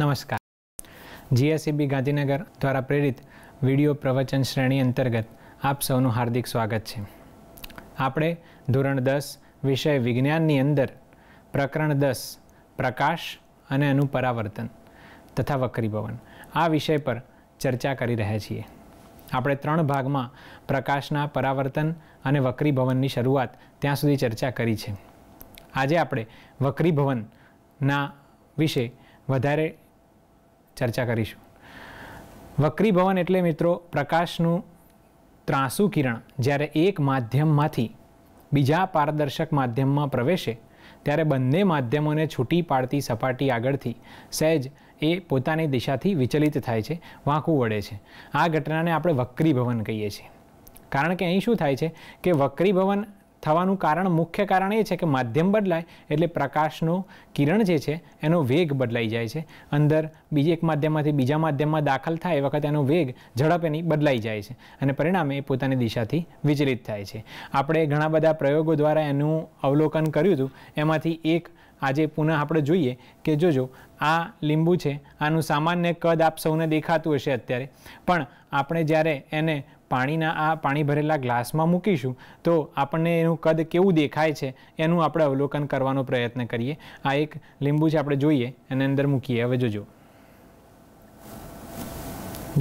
નમસ્કાર જીએસસીબી ગાંધીનગર દ્વારા પ્રેરિત વિડીયો પ્રવચન શ્રેણી અંતર્ગત આપ સૌનું હાર્દિક સ્વાગત છે આપણે ધોરણ દસ વિષય વિજ્ઞાનની અંદર પ્રકરણ દસ પ્રકાશ અને એનું પરાવર્તન તથા વક્રીભવન આ વિષય પર ચર્ચા કરી રહ્યા છીએ આપણે ત્રણ ભાગમાં પ્રકાશના પરાવર્તન અને વક્રીભવનની શરૂઆત ત્યાં સુધી ચર્ચા કરી છે આજે આપણે વક્રીભવનના વિશે વધારે ચર્ચા કરીશું વક્રી ભવન એટલે મિત્રો પ્રકાશનું ત્રાંસુ કિરણ જ્યારે એક માધ્યમમાંથી બીજા પારદર્શક માધ્યમમાં પ્રવેશે ત્યારે બંને માધ્યમોને છૂટી પાડતી સપાટી આગળથી સહેજ એ પોતાની દિશાથી વિચલિત થાય છે વાંકું વળે છે આ ઘટનાને આપણે વક્રી ભવન કહીએ છીએ કારણ કે અહીં શું થાય છે કે વક્રી ભવન થવાનું કારણ મુખ્ય કારણ એ છે કે માધ્યમ બદલાય એટલે પ્રકાશનું કિરણ જે છે એનો વેગ બદલાઈ જાય છે અંદર બીજી એક માધ્યમમાંથી બીજા માધ્યમમાં દાખલ થાય એ વખત એનો વેગ ઝડપ એની બદલાઈ જાય છે અને પરિણામે એ પોતાની દિશાથી વિચલિત થાય છે આપણે ઘણા બધા પ્રયોગો દ્વારા એનું અવલોકન કર્યું હતું એમાંથી એક આજે પુનઃ આપણે જોઈએ કે જોજો આ લીંબુ છે આનું સામાન્ય કદ આપ સૌને દેખાતું હશે અત્યારે પણ આપણે જ્યારે એને પાણીના આ પાણી ભરેલા ગ્લાસમાં મૂકીશું તો આપણને એનું કદ કેવું દેખાય છે એનું આપણે અવલોકન કરવાનો પ્રયત્ન કરીએ આ એક લીંબુ છે આપણે જોઈએ અને અંદર મૂકીએ હવે જોજો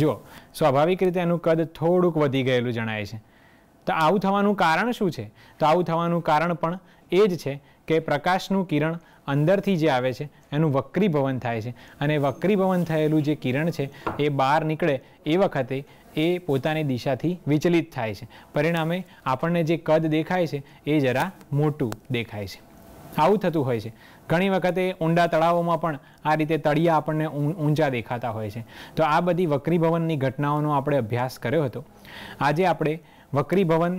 જુઓ સ્વાભાવિક રીતે એનું કદ થોડુંક વધી ગયેલું જણાય છે તો આવું થવાનું કારણ શું છે તો આવું થવાનું કારણ પણ એ જ છે કે પ્રકાશનું કિરણ અંદરથી જે આવે છે એનું વક્રીભવન થાય છે અને વક્રીભવન થયેલું જે કિરણ છે એ બહાર નીકળે એ વખતે એ પોતાની દિશાથી વિચલિત થાય છે પરિણામે આપણને જે કદ દેખાય છે એ જરા મોટું દેખાય છે આવું થતું હોય છે ઘણી વખતે ઊંડા તળાવોમાં પણ આ રીતે તળિયા આપણને ઊંચા દેખાતા હોય છે તો આ બધી વક્રીભવનની ઘટનાઓનો આપણે અભ્યાસ કર્યો હતો આજે આપણે વક્રીભવન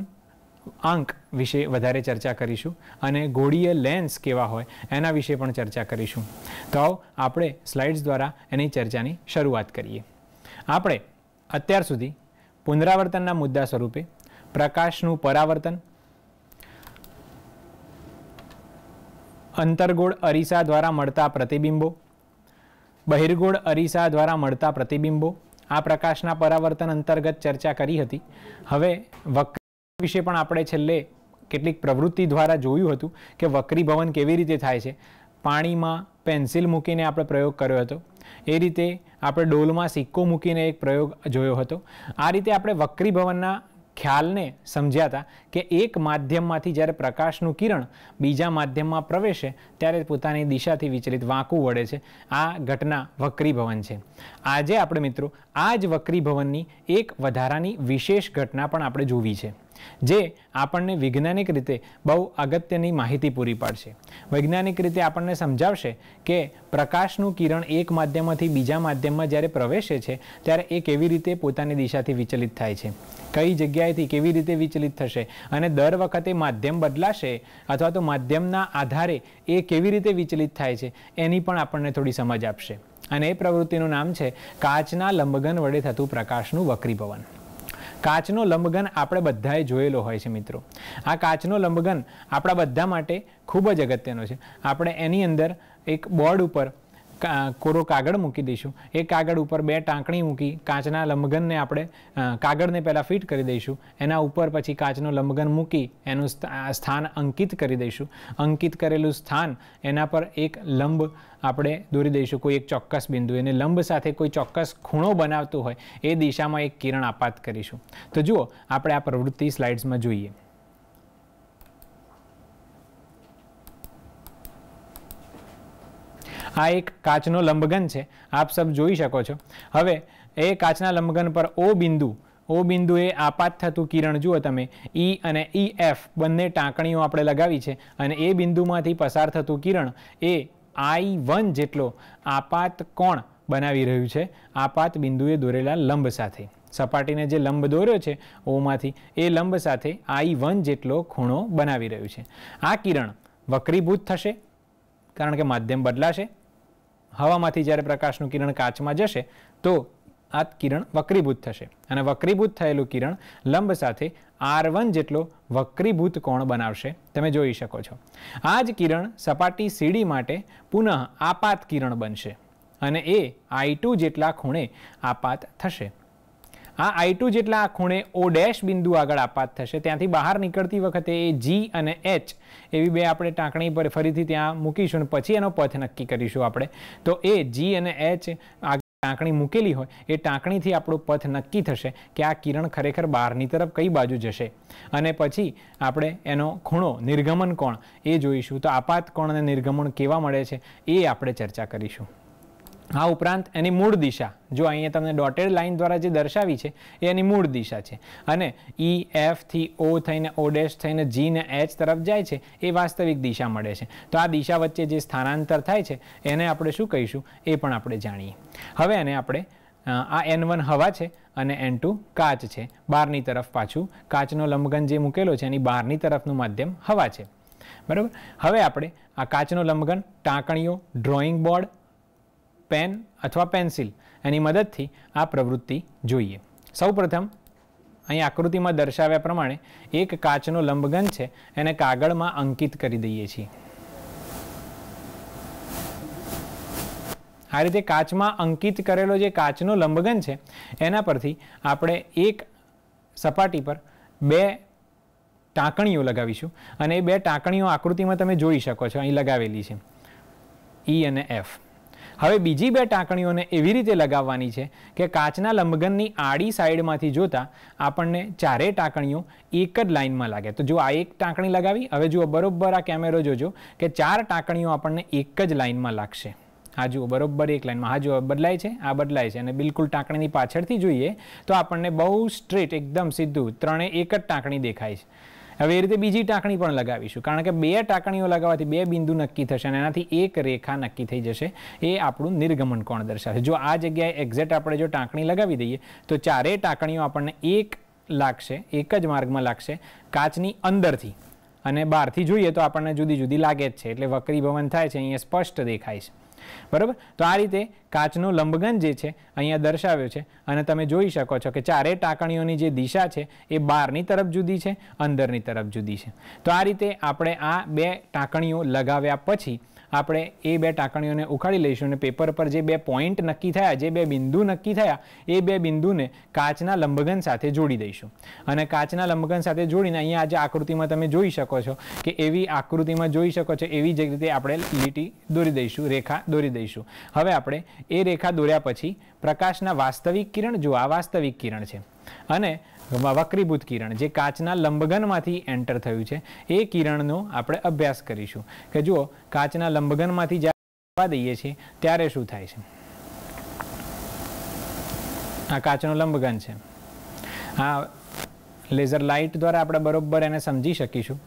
આંક વિશે વધારે ચર્ચા કરીશું અને ગોળીય લેન્સ કેવા હોય એના વિશે પણ ચર્ચા કરીશું તો આપણે સ્લાઇડ્સ દ્વારા એની ચર્ચાની શરૂઆત કરીએ આપણે અત્યાર સુધી પુનરાવર્તનના મુદ્દા સ્વરૂપે પ્રકાશનું પરાવર્તન અંતર્ગોળ અરીસા દ્વારા મળતા પ્રતિબિંબો બહિર્ગોળ અરીસા દ્વારા મળતા પ્રતિબિંબો આ પ્રકાશના પરાવર્તન અંતર્ગત ચર્ચા કરી હતી હવે વક્ર વિશે પણ આપણે છેલ્લે કેટલીક પ્રવૃત્તિ દ્વારા જોયું હતું કે વક્રીભવન કેવી રીતે થાય છે પાણીમાં પેન્સિલ મૂકીને આપણે પ્રયોગ કર્યો હતો એ રીતે આપણે ડોલમાં સિક્કો મૂકીને એક પ્રયોગ જોયો હતો આ રીતે આપણે વક્રીભવનના ખ્યાલને સમજ્યા હતા કે એક માધ્યમમાંથી જ્યારે પ્રકાશનું કિરણ બીજા માધ્યમમાં પ્રવેશે ત્યારે પોતાની દિશાથી વિચલિત વાંકું વળે છે આ ઘટના વક્રીભવન છે આજે આપણે મિત્રો આ જ વક્રીભવનની એક વધારાની વિશેષ ઘટના પણ આપણે જોવી છે જે આપણને વૈજ્ઞાનિક રીતે બહુ અગત્યની માહિતી પૂરી પાડશે વૈજ્ઞાનિક રીતે આપણને સમજાવશે કે પ્રકાશનું કિરણ એક માધ્યમમાંથી બીજા માધ્યમમાં જ્યારે પ્રવેશે છે ત્યારે એ કેવી રીતે પોતાની દિશાથી વિચલિત થાય છે કઈ જગ્યાએથી કેવી રીતે વિચલિત થશે અને દર વખતે માધ્યમ બદલાશે અથવા તો માધ્યમના આધારે એ કેવી રીતે વિચલિત થાય છે એની પણ આપણને થોડી સમજ આપશે અને એ પ્રવૃત્તિનું નામ છે કાચના લંબગન વડે થતું પ્રકાશનું વક્રીભવન કાચનો લંબગન આપણે બધાએ જોયેલો હોય છે મિત્રો આ કાચનો લંબગન આપણા બધા માટે ખૂબ જ અગત્યનો છે આપણે એની અંદર એક બોર્ડ ઉપર કોરો કાગળ મૂકી દઈશું એ કાગળ ઉપર બે ટાંકણી મૂકી કાચના લંબગનને આપણે કાગળને પહેલાં ફિટ કરી દઈશું એના ઉપર પછી કાચનો લંબગન મૂકી એનું સ્થાન અંકિત કરી દઈશું અંકિત કરેલું સ્થાન એના પર એક લંબ આપણે દોરી દઈશું કોઈ એક ચોક્કસ બિંદુ એને લંબ સાથે કોઈ ચોક્કસ ખૂણો બનાવતું હોય એ દિશામાં એક કિરણ આપાત કરીશું તો જુઓ આપણે આ પ્રવૃત્તિ સ્લાઇડ્સમાં જોઈએ આ એક કાચનો લંબગન છે આપ સબ જોઈ શકો છો હવે એ કાચના લંબગન પર ઓ બિંદુ ઓ બિંદુએ આપાત થતું કિરણ જુઓ તમે ઈ e અને ઈ e, એફ બંને ટાંકણીઓ આપણે લગાવી છે અને એ બિંદુમાંથી પસાર થતું કિરણ એ આઈ વન જેટલો આપાત કોણ બનાવી રહ્યું છે આપાત બિંદુએ દોરેલા લંબ સાથે સપાટીને જે લંબ દોર્યો છે ઓમાંથી એ લંબ સાથે આઈ વન જેટલો ખૂણો બનાવી રહ્યું છે આ કિરણ વક્રીભૂત થશે કારણ કે માધ્યમ બદલાશે હવામાંથી જ્યારે પ્રકાશનું કિરણ કાચમાં જશે તો આ કિરણ વક્રીભૂત થશે અને વક્રીભૂત થયેલું કિરણ લંબ સાથે આર જેટલો વક્રીભૂત કોણ બનાવશે તમે જોઈ શકો છો આ જ કિરણ સપાટી સીડી માટે પુનઃ આપાત કિરણ બનશે અને એ આઈ જેટલા ખૂણે આપાત થશે આ આઈ ટુ જેટલા ખૂણે ઓ ડેશ બિંદુ આગળ આપાત થશે ત્યાંથી બહાર નીકળતી વખતે એ જી અને એચ એવી બે આપણે ટાંકણી પર ફરીથી ત્યાં મૂકીશું અને પછી એનો પથ નક્કી કરીશું આપણે તો એ જી અને એચ ટાંકણી મૂકેલી હોય એ ટાંકણીથી આપણો પથ નક્કી થશે કે આ કિરણ ખરેખર બહારની તરફ કઈ બાજુ જશે અને પછી આપણે એનો ખૂણો નિર્ગમન કોણ એ જોઈશું તો આપાત કોણ અને નિર્ગમન કેવા મળે છે એ આપણે ચર્ચા કરીશું આ ઉપરાંત એની મૂળ દિશા જો અહીંયા તમને ડોટેડ લાઇન દ્વારા જે દર્શાવી છે એ એની મૂળ દિશા છે અને ઈ e, થી ઓ થઈને ઓ ડેશ થઈને જી ને એચ તરફ જાય છે એ વાસ્તવિક દિશા મળે છે તો આ દિશા વચ્ચે જે સ્થાનાંતર થાય છે એને આપણે શું કહીશું એ પણ આપણે જાણીએ હવે એને આપણે આ એન વન હવા છે અને એન ટુ કાચ છે બહારની તરફ પાછું કાચનો લંબગન જે મૂકેલો છે એની બહારની તરફનું માધ્યમ હવા છે બરાબર હવે આપણે આ કાચનો લંબગન ટાંકણીઓ ડ્રોઈંગ બોર્ડ પેન અથવા પેન્સિલ એની મદદથી આ પ્રવૃત્તિ જોઈએ સૌપ્રથમ અહીં આકૃતિમાં દર્શાવ્યા પ્રમાણે એક કાચનો લંબગન છે એને કાગળમાં અંકિત કરી દઈએ છીએ આ રીતે કાચમાં અંકિત કરેલો જે કાચનો લંબગન છે એના પરથી આપણે એક સપાટી પર બે ટાંકણીઓ લગાવીશું અને એ બે ટાંકણીઓ આકૃતિમાં તમે જોઈ શકો છો અહીં લગાવેલી છે ઈ e અને એફ હવે બીજી બે ટાંકણીઓને એવી રીતે લગાવવાની છે કે કાચના લંબગનની આડી સાઈડમાંથી જોતાં આપણને ચારેય ટાંકણીઓ એક જ લાઇનમાં લાગે તો જો આ એક ટાંકણી લગાવી હવે જુઓ બરોબર આ કેમેરો જોજો કે ચાર ટાંકણીઓ આપણને એક જ લાઇનમાં લાગશે આ જુઓ બરોબર એક લાઇનમાં હા જુઓ બદલાય છે આ બદલાય છે અને બિલકુલ ટાંકણીની પાછળથી જોઈએ તો આપણને બહુ સ્ટ્રેટ એકદમ સીધું ત્રણે એક જ ટાંકણી દેખાય છે હવે એ રીતે બીજી ટાંકણી પણ લગાવીશું કારણ કે બે ટાંકણીઓ લગાવવાથી બે બિંદુ નક્કી થશે અને એનાથી એક રેખા નક્કી થઈ જશે એ આપણું નિર્ગમન કોણ દર્શાવશે જો આ જગ્યાએ એક્ઝેક્ટ આપણે જો ટાંકણી લગાવી દઈએ તો ચારેય ટાંકણીઓ આપણને એક લાગશે એક જ માર્ગમાં લાગશે કાચની અંદરથી અને બહારથી જોઈએ તો આપણને જુદી જુદી લાગે જ છે એટલે વક્રીભવન થાય છે અહીંયા સ્પષ્ટ દેખાય છે બરાબર તો આ રીતે કાચનો લંબગન જે છે અહીંયા દર્શાવ્યો છે અને તમે જોઈ શકો છો કે ચારે ટાંકણીઓની જે દિશા છે એ બહારની તરફ જુદી છે અંદરની તરફ જુદી છે તો આ રીતે આપણે આ બે ટાંકણીઓ લગાવ્યા પછી આપણે એ બે ટાંકણીઓને ઉખાડી લઈશું અને પેપર પર જે બે પોઈન્ટ નક્કી થયા જે બે બિંદુ નક્કી થયા એ બે બિંદુને કાચના લંબગન સાથે જોડી દઈશું અને કાચના લંબગન સાથે જોડીને અહીંયા આજે આકૃતિમાં તમે જોઈ શકો છો કે એવી આકૃતિમાં જોઈ શકો છો એવી જ રીતે આપણે લીટી દોરી દઈશું રેખા દોરી દઈશું હવે આપણે એ રેખા દોર્યા પછી પ્રકાશના વાસ્તવિક કિરણ જો આ વાસ્તવિક કિરણ છે અને વક્રીભૂત કિરણ જે કાચના લંબગનમાંથી એન્ટર થયું છે એ કિરણનો આપણે અભ્યાસ કરીશું કે જુઓ કાચના લંબગનમાંથી જ્યારે દઈએ છીએ ત્યારે શું થાય છે આ કાચનો લંબગન છે આ લેઝર લાઇટ દ્વારા આપણે બરોબર એને સમજી શકીશું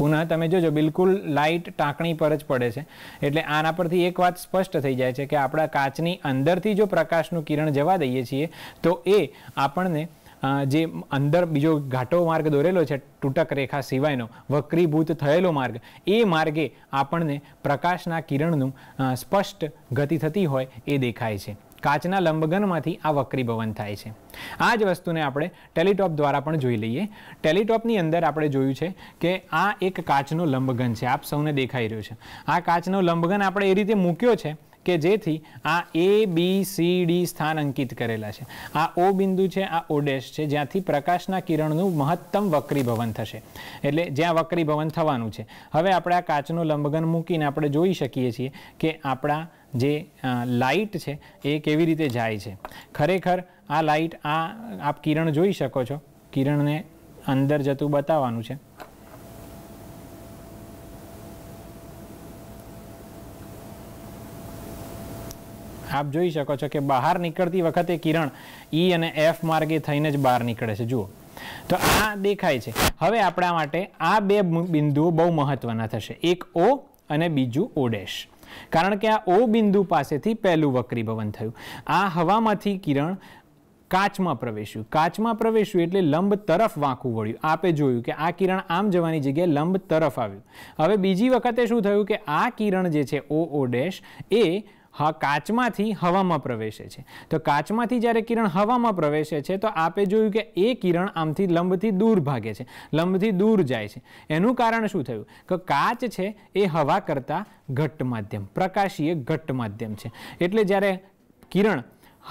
પુનઃ તમે જોજો બિલકુલ લાઇટ ટાંકણી પર જ પડે છે એટલે આના પરથી એક વાત સ્પષ્ટ થઈ જાય છે કે આપણા કાચની અંદરથી જો પ્રકાશનું કિરણ જવા દઈએ છીએ તો એ આપણને જે અંદર બીજો ઘાટો માર્ગ દોરેલો છે તૂટક રેખા સિવાયનો વક્રીભૂત થયેલો માર્ગ એ માર્ગે આપણને પ્રકાશના કિરણનું સ્પષ્ટ ગતિ થતી હોય એ દેખાય છે કાચના લંબગનમાંથી આ વક્રી ભવન થાય છે આ જ વસ્તુને આપણે ટેલિટોપ દ્વારા પણ જોઈ લઈએ ટેલિટોપની અંદર આપણે જોયું છે કે આ એક કાચનો લંબગન છે આપ સૌને દેખાઈ રહ્યું છે આ કાચનો લંબગન આપણે એ રીતે મૂક્યો છે કે જેથી આ એ બી સી ડી સ્થાન અંકિત કરેલા છે આ ઓ બિંદુ છે આ ઓડેશ છે જ્યાંથી પ્રકાશના કિરણનું મહત્તમ વક્રીભવન થશે એટલે જ્યાં વક્રીભવન થવાનું છે હવે આપણે આ કાચનો લંબગન મૂકીને આપણે જોઈ શકીએ છીએ કે આપણા જે લાઇટ છે એ કેવી રીતે જાય છે ખરેખર આ લાઇટ આ આપ કિરણ જોઈ શકો છો કિરણને અંદર જતું બતાવવાનું છે આપ જોઈ શકો છો કે બહાર નીકળતી વખતે કિરણ ઈ e અને એફ માર્ગે થઈને જ બહાર નીકળે છે જુઓ તો આ દેખાય છે હવે આપણા માટે આ બે બિંદુઓ બહુ મહત્વના થશે એક ઓ અને બીજું ઓ ડેશ કારણ કે આ ઓ બિંદુ પાસેથી પહેલું વક્રી ભવન થયું આ હવામાંથી કિરણ કાચમાં પ્રવેશ્યું કાચમાં પ્રવેશ્યું એટલે લંબ તરફ વાંકું વળ્યું આપે જોયું કે આ કિરણ આમ જવાની જગ્યાએ લંબ તરફ આવ્યું હવે બીજી વખતે શું થયું કે આ કિરણ જે છે ઓ ઓ ડેશ એ હા કાચમાંથી હવામાં પ્રવેશે છે તો કાચમાંથી જ્યારે કિરણ હવામાં પ્રવેશે છે તો આપે જોયું કે એ કિરણ આમથી લંબથી દૂર ભાગે છે લંબથી દૂર જાય છે એનું કારણ શું થયું કે કાચ છે એ હવા કરતાં ઘટ્ટ માધ્યમ પ્રકાશીય ઘટ્ટ માધ્યમ છે એટલે જ્યારે કિરણ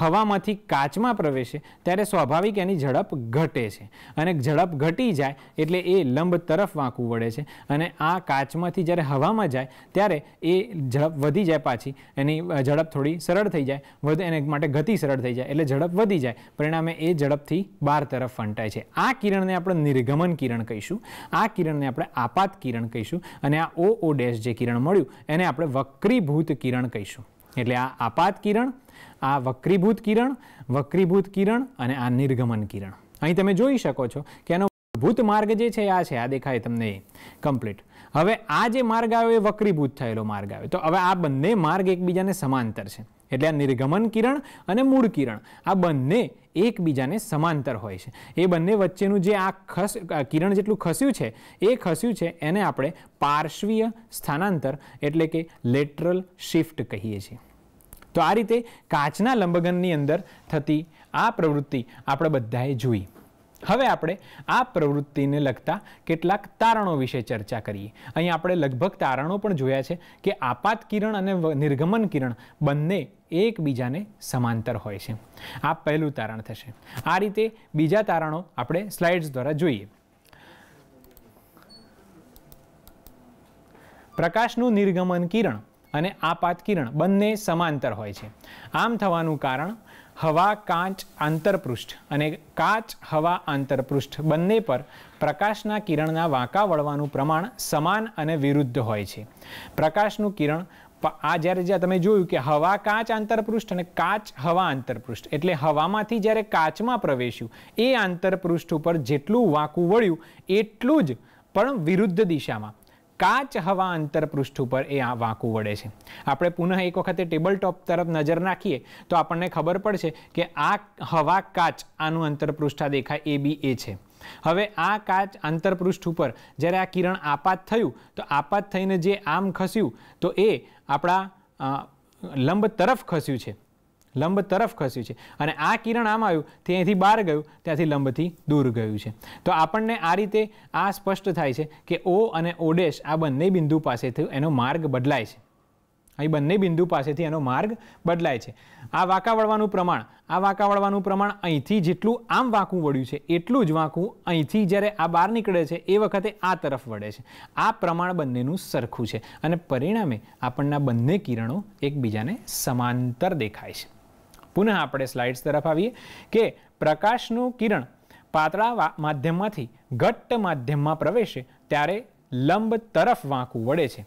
હવામાંથી કાચમાં પ્રવેશે ત્યારે સ્વાભાવિક એની ઝડપ ઘટે છે અને ઝડપ ઘટી જાય એટલે એ લંબ તરફ વાંકું વળે છે અને આ કાચમાંથી જ્યારે હવામાં જાય ત્યારે એ ઝડપ વધી જાય પાછી એની ઝડપ થોડી સરળ થઈ જાય વધે એને માટે ગતિ સરળ થઈ જાય એટલે ઝડપ વધી જાય પરિણામે એ ઝડપથી બહાર તરફ ફંટાય છે આ કિરણને આપણે નિર્ગમન કિરણ કહીશું આ કિરણને આપણે આપાત કિરણ કહીશું અને આ ઓ ઓ ડેશ જે કિરણ મળ્યું એને આપણે વક્રીભૂત કિરણ કહીશું એટલે આ આપાત કિરણ આ વક્રીભૂત કિરણ વક્રીભૂત કિરણ અને આ નિર્ગમન કિરણ અહીં તમે જોઈ શકો છો કે એનો ભૂત માર્ગ જે છે આ છે આ દેખાય તમને કમ્પ્લીટ હવે આ જે માર્ગ આવ્યો એ વક્રીભૂત થયેલો માર્ગ આવ્યો તો હવે આ બંને માર્ગ એકબીજાને સમાંતર છે એટલે આ નિર્ગમન કિરણ અને મૂળ કિરણ આ બંને એકબીજાને સમાંતર હોય છે એ બંને વચ્ચેનું જે આ ખસ કિરણ જેટલું ખસ્યું છે એ ખસ્યું છે એને આપણે પાર્શ્વીય સ્થાનાંતર એટલે કે લેટરલ શિફ્ટ કહીએ છીએ તો આ રીતે કાચના લંબગનની અંદર થતી આ પ્રવૃત્તિ આપણે બધાએ જોઈ હવે આપણે આ પ્રવૃત્તિને લગતા કેટલાક તારણો વિશે ચર્ચા કરીએ અહીં આપણે લગભગ તારણો પણ જોયા છે કે આપાત કિરણ અને નિર્ગમન કિરણ બંને એકબીજાને સમાંતર હોય છે આ પહેલું તારણ થશે આ રીતે બીજા તારણો આપણે સ્લાઇડ્સ દ્વારા જોઈએ પ્રકાશનું નિર્ગમન કિરણ અને આપાત કિરણ બંને સમાંતર હોય છે આમ થવાનું કારણ હવા કાચ આંતરપૃષ્ઠ અને કાચ હવા આંતરપૃષ્ઠ બંને પર પ્રકાશના કિરણના વાંકા વળવાનું પ્રમાણ સમાન અને વિરુદ્ધ હોય છે પ્રકાશનું કિરણ આ જ્યારે જ્યાં તમે જોયું કે હવા કાચ આંતરપૃષ્ઠ અને કાચ હવા આંતરપૃષ્ઠ એટલે હવામાંથી જ્યારે કાચમાં પ્રવેશ્યું એ આંતરપૃષ્ઠ ઉપર જેટલું વાંકું વળ્યું એટલું જ પણ વિરુદ્ધ દિશામાં કાચ હવા આંતરપૃષ્ઠ ઉપર એ આ વાંકું વળે છે આપણે પુનઃ એક વખતે ટેબલ ટોપ તરફ નજર નાખીએ તો આપણને ખબર પડશે કે આ હવા કાચ આનું અંતરપૃષ્ઠા દેખાય એ બી એ છે હવે આ કાચ આંતરપૃષ્ઠ ઉપર જ્યારે આ કિરણ આપાત થયું તો આપાત થઈને જે આમ ખસ્યું તો એ આપણા લંબ તરફ ખસ્યું છે લંબ તરફ ખસ્યું છે અને આ કિરણ આમ આવ્યું તે અહીંથી બહાર ગયું ત્યાંથી લંબથી દૂર ગયું છે તો આપણને આ રીતે આ સ્પષ્ટ થાય છે કે ઓ અને ઓડેશ આ બંને બિંદુ પાસેથી એનો માર્ગ બદલાય છે અહીં બંને બિંદુ પાસેથી એનો માર્ગ બદલાય છે આ વાંકા વળવાનું પ્રમાણ આ વાંકા વળવાનું પ્રમાણ અહીંથી જેટલું આમ વાંકું વળ્યું છે એટલું જ વાંકું અહીંથી જ્યારે આ બહાર નીકળે છે એ વખતે આ તરફ વળે છે આ પ્રમાણ બંનેનું સરખું છે અને પરિણામે આપણના બંને કિરણો એકબીજાને સમાંતર દેખાય છે પુનઃ આપણે સ્લાઇડ્સ તરફ આવીએ કે પ્રકાશનું કિરણ પાતળા માધ્યમમાંથી ઘટ્ટ માધ્યમમાં પ્રવેશે ત્યારે લંબ તરફ વાંકું વળે છે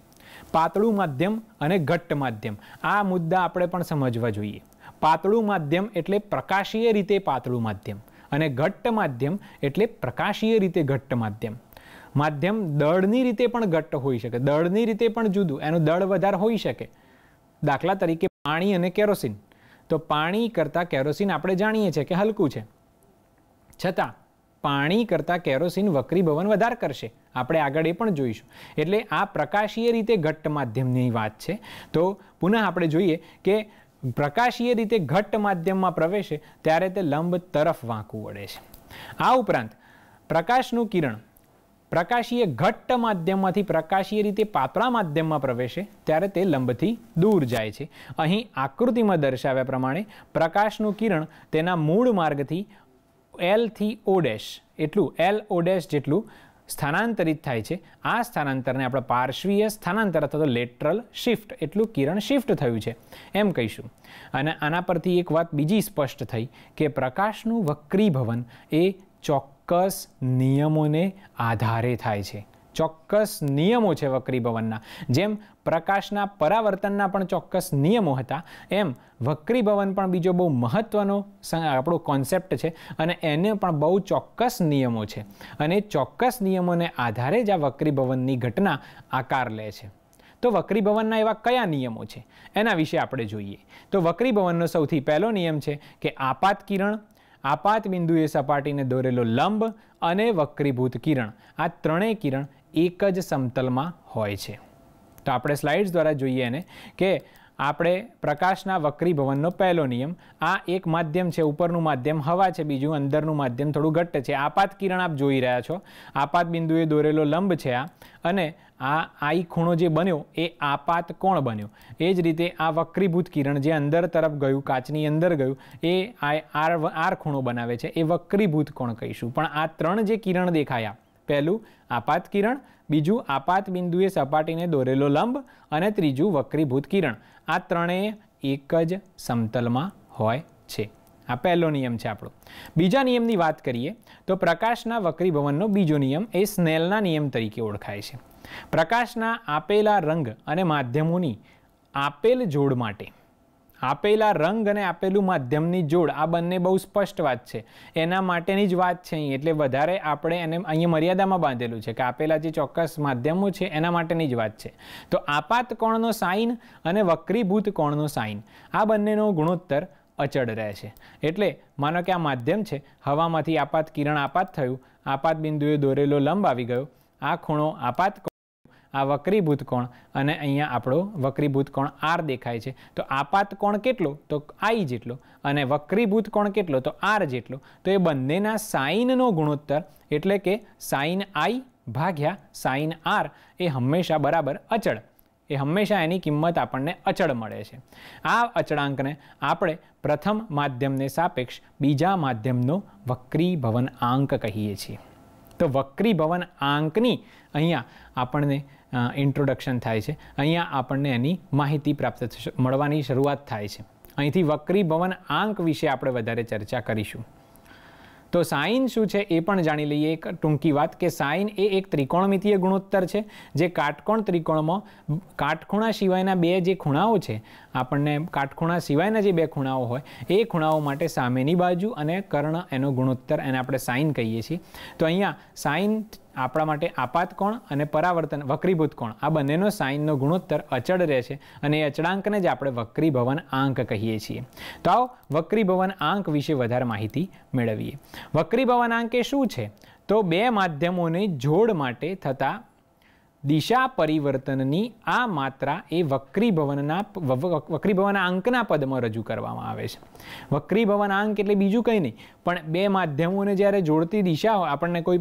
પાતળું માધ્યમ અને ઘટ્ટ માધ્યમ આ મુદ્દા આપણે પણ સમજવા જોઈએ પાતળું માધ્યમ એટલે પ્રકાશીય રીતે પાતળું માધ્યમ અને ઘટ્ટ માધ્યમ એટલે પ્રકાશીય રીતે ઘટ્ટ માધ્યમ માધ્યમ દળની રીતે પણ ઘટ્ટ હોઈ શકે દળની રીતે પણ જુદું એનું દળ વધારે હોઈ શકે દાખલા તરીકે પાણી અને કેરોસીન તો પાણી કરતાં કેરોસીન આપણે જાણીએ છીએ કે હલકું છે છતાં પાણી કરતાં કેરોસીન વક્રી ભવન વધારે કરશે આપણે આગળ એ પણ જોઈશું એટલે આ પ્રકાશીય રીતે ઘટ્ટ માધ્યમની વાત છે તો પુનઃ આપણે જોઈએ કે પ્રકાશીય રીતે ઘટ્ટ માધ્યમમાં પ્રવેશે ત્યારે તે લંબ તરફ વાંકું વળે છે આ ઉપરાંત પ્રકાશનું કિરણ પ્રકાશીય ઘટ્ટ માધ્યમમાંથી પ્રકાશીય રીતે પાતળા માધ્યમમાં પ્રવેશે ત્યારે તે લંબથી દૂર જાય છે અહીં આકૃતિમાં દર્શાવ્યા પ્રમાણે પ્રકાશનું કિરણ તેના મૂળ માર્ગથી એલથી ઓ ડેશ એટલું એલ ઓડેશ જેટલું સ્થાનાંતરિત થાય છે આ સ્થાનાંતરને આપણે પાર્શ્વીય સ્થાનાંતર અથવા તો લેટરલ શિફ્ટ એટલું કિરણ શિફ્ટ થયું છે એમ કહીશું અને આના પરથી એક વાત બીજી સ્પષ્ટ થઈ કે પ્રકાશનું વક્રીભવન એ ચોક્કસ ચોક્કસ નિયમોને આધારે થાય છે ચોક્કસ નિયમો છે વક્રી ભવનના જેમ પ્રકાશના પરાવર્તનના પણ ચોક્કસ નિયમો હતા એમ વક્રી ભવન પણ બીજો બહુ મહત્ત્વનો આપણો કોન્સેપ્ટ છે અને એને પણ બહુ ચોક્કસ નિયમો છે અને ચોક્કસ નિયમોને આધારે જ આ વક્રી ભવનની ઘટના આકાર લે છે તો વક્રી ભવનના એવા કયા નિયમો છે એના વિશે આપણે જોઈએ તો વક્રી ભવનનો સૌથી પહેલો નિયમ છે કે આપાત કિરણ આપાત બિંદુએ સપાટીને દોરેલો લંબ અને વક્રીભૂત કિરણ આ ત્રણેય કિરણ એક જ સમતલમાં હોય છે તો આપણે સ્લાઇડ્સ દ્વારા જોઈએ ને કે આપણે પ્રકાશના વક્રીભવનનો પહેલો નિયમ આ એક માધ્યમ છે ઉપરનું માધ્યમ હવા છે બીજું અંદરનું માધ્યમ થોડું ઘટ્ટ છે આપાત કિરણ આપ જોઈ રહ્યા છો આપાત બિંદુએ દોરેલો લંબ છે આ અને આ આઈ ખૂણો જે બન્યો એ આપાત કોણ બન્યો એ જ રીતે આ વક્રીભૂત કિરણ જે અંદર તરફ ગયું કાચની અંદર ગયું એ આ આર આર ખૂણો બનાવે છે એ વક્રીભૂત કોણ કહીશું પણ આ ત્રણ જે કિરણ દેખાયા પહેલું આપાત કિરણ બીજું આપાત બિંદુએ સપાટીને દોરેલો લંબ અને ત્રીજું વક્રીભૂત કિરણ આ ત્રણેય એક જ સમતલમાં હોય છે આ પહેલો નિયમ છે આપણો બીજા નિયમની વાત કરીએ તો પ્રકાશના વક્રીભવનનો બીજો નિયમ એ સ્નેલના નિયમ તરીકે ઓળખાય છે પ્રકાશના આપેલા રંગ અને માધ્યમોની આપેલ જોડ માટે આપેલા રંગ અને આપેલું માધ્યમની જોડ આ બંને બહુ સ્પષ્ટ વાત છે એના માટેની જ વાત છે અહીં એટલે વધારે આપણે એને અહીંયા મર્યાદામાં બાંધેલું છે કે આપેલા જે ચોક્કસ માધ્યમો છે એના માટેની જ વાત છે તો આપાત કોણનો સાઇન અને વક્રીભૂત કોણનો સાઇન આ બંનેનો ગુણોત્તર અચળ રહે છે એટલે માનો કે આ માધ્યમ છે હવામાંથી આપાત કિરણ આપાત થયું આપાત બિંદુએ દોરેલો લંબ આવી ગયો આ ખૂણો આપાત આ વક્રીભૂત કોણ અને અહીંયા આપણો વક્રીભૂત કોણ આર દેખાય છે તો આપાત કોણ કેટલો તો આઈ જેટલો અને વક્રીભૂત કોણ કેટલો તો આર જેટલો તો એ બંનેના સાઈનનો ગુણોત્તર એટલે કે સાઈન આઈ ભાગ્યા સાઈન આર એ હંમેશા બરાબર અચળ એ હંમેશા એની કિંમત આપણને અચળ મળે છે આ અચળાંકને આપણે પ્રથમ માધ્યમને સાપેક્ષ બીજા માધ્યમનો વક્રીભવન આંક કહીએ છીએ તો વક્રીભવન આંકની અહીંયા આપણને ઇન્ટ્રોડક્શન થાય છે અહીંયા આપણને એની માહિતી પ્રાપ્ત મળવાની શરૂઆત થાય છે અહીંથી વક્રી ભવન આંક વિશે આપણે વધારે ચર્ચા કરીશું તો સાઇન શું છે એ પણ જાણી લઈએ એક ટૂંકી વાત કે સાઇન એ એક ત્રિકોણમિતીય ગુણોત્તર છે જે કાટકોણ ત્રિકોણમાં કાટખૂણા સિવાયના બે જે ખૂણાઓ છે આપણને કાટખૂણા સિવાયના જે બે ખૂણાઓ હોય એ ખૂણાઓ માટે સામેની બાજુ અને કર્ણ એનો ગુણોત્તર એને આપણે સાઇન કહીએ છીએ તો અહીંયા સાઇન આપણા માટે આપાત કોણ અને પરાવર્તન વક્રીભૂત કોણ આ બંનેનો સાઇનનો ગુણોત્તર અચળ રહે છે અને એ અચળાંકને જ આપણે વક્રીભવન આંક કહીએ છીએ તો આવો વક્રીભવન આંક વિશે વધારે માહિતી મેળવીએ વક્રીભવન આંક એ શું છે તો બે માધ્યમોની જોડ માટે થતા દિશા પરિવર્તનની આ માત્રા એ વક્રીભવનના વક્રીભવન આંકના પદમાં રજૂ કરવામાં આવે છે વક્રીભવન આંક એટલે બીજું કંઈ નહીં પણ બે માધ્યમોને જ્યારે જોડતી દિશા હોય આપણને કોઈ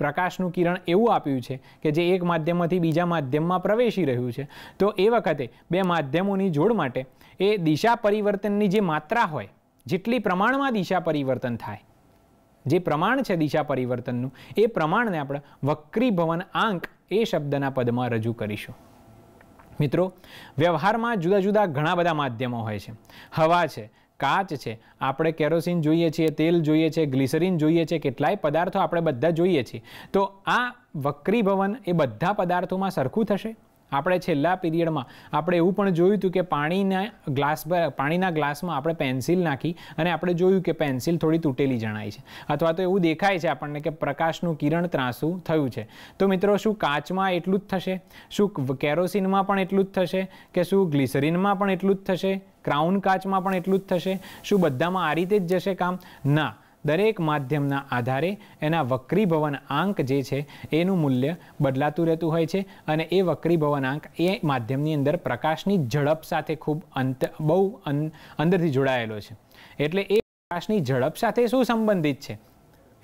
પ્રકાશનું કિરણ એવું આપ્યું છે કે જે એક માધ્યમમાંથી બીજા માધ્યમમાં પ્રવેશી રહ્યું છે તો એ વખતે બે માધ્યમોની જોડ માટે એ દિશા પરિવર્તનની જે માત્રા હોય જેટલી પ્રમાણમાં દિશા પરિવર્તન થાય જે પ્રમાણ છે દિશા પરિવર્તનનું એ પ્રમાણને આપણે વક્રીભવન આંક એ શબ્દના પદમાં રજૂ કરીશું મિત્રો વ્યવહારમાં જુદા જુદા ઘણા બધા માધ્યમો હોય છે હવા છે કાચ છે આપણે કેરોસીન જોઈએ છીએ તેલ જોઈએ છે ગ્લિસરીન જોઈએ છે કેટલાય પદાર્થો આપણે બધા જોઈએ છીએ તો આ વક્રીભવન એ બધા પદાર્થોમાં સરખું થશે આપણે છેલ્લા પીરિયડમાં આપણે એવું પણ જોયું હતું કે પાણીના ગ્લાસ પાણીના ગ્લાસમાં આપણે પેન્સિલ નાખી અને આપણે જોયું કે પેન્સિલ થોડી તૂટેલી જણાય છે અથવા તો એવું દેખાય છે આપણને કે પ્રકાશનું કિરણ ત્રાસું થયું છે તો મિત્રો શું કાચમાં એટલું જ થશે શું કેરોસીનમાં પણ એટલું જ થશે કે શું ગ્લિસરીનમાં પણ એટલું જ થશે ક્રાઉન કાચમાં પણ એટલું જ થશે શું બધામાં આ રીતે જ જશે કામ ના દરેક માધ્યમના આધારે એના વક્રીભવન આંક જે છે એનું મૂલ્ય બદલાતું રહેતું હોય છે અને એ વક્રીભવન આંક એ માધ્યમની અંદર પ્રકાશની ઝડપ સાથે ખૂબ અંત બહુ અંદરથી જોડાયેલો છે એટલે એ પ્રકાશની ઝડપ સાથે શું સંબંધિત છે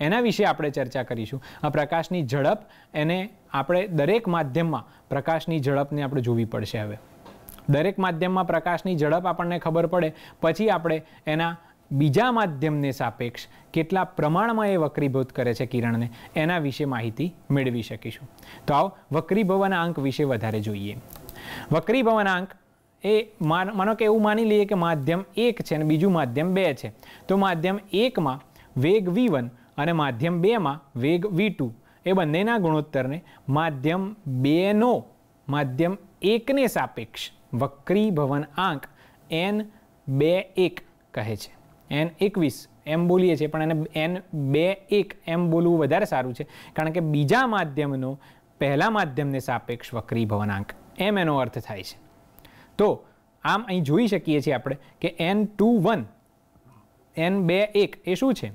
એના વિશે આપણે ચર્ચા કરીશું આ પ્રકાશની ઝડપ એને આપણે દરેક માધ્યમમાં પ્રકાશની ઝડપને આપણે જોવી પડશે હવે દરેક માધ્યમમાં પ્રકાશની ઝડપ આપણને ખબર પડે પછી આપણે એના બીજા માધ્યમને સાપેક્ષ કેટલા પ્રમાણમાં એ વક્રીભૂત કરે છે કિરણને એના વિશે માહિતી મેળવી શકીશું તો આવો વક્રીભવન વક્રીભવનાંક વિશે વધારે જોઈએ વક્રીભવનાંક એ માનો કે એવું માની લઈએ કે માધ્યમ એક છે અને બીજું માધ્યમ બે છે તો માધ્યમ એકમાં વેગ વી વન અને માધ્યમ બેમાં વેગ વી ટુ એ બંનેના ગુણોત્તરને માધ્યમ બેનો માધ્યમ એકને સાપેક્ષ વક્રીભવન આંક એન બે એક કહે છે એન એકવીસ એમ બોલીએ છીએ પણ એને એન બે એક એમ બોલવું વધારે સારું છે કારણ કે બીજા માધ્યમનો પહેલા માધ્યમને સાપેક્ષ વક્રી ભવનાંક એમ એનો અર્થ થાય છે તો આમ અહીં જોઈ શકીએ છીએ આપણે કે એન ટુ વન એન બે એક એ શું છે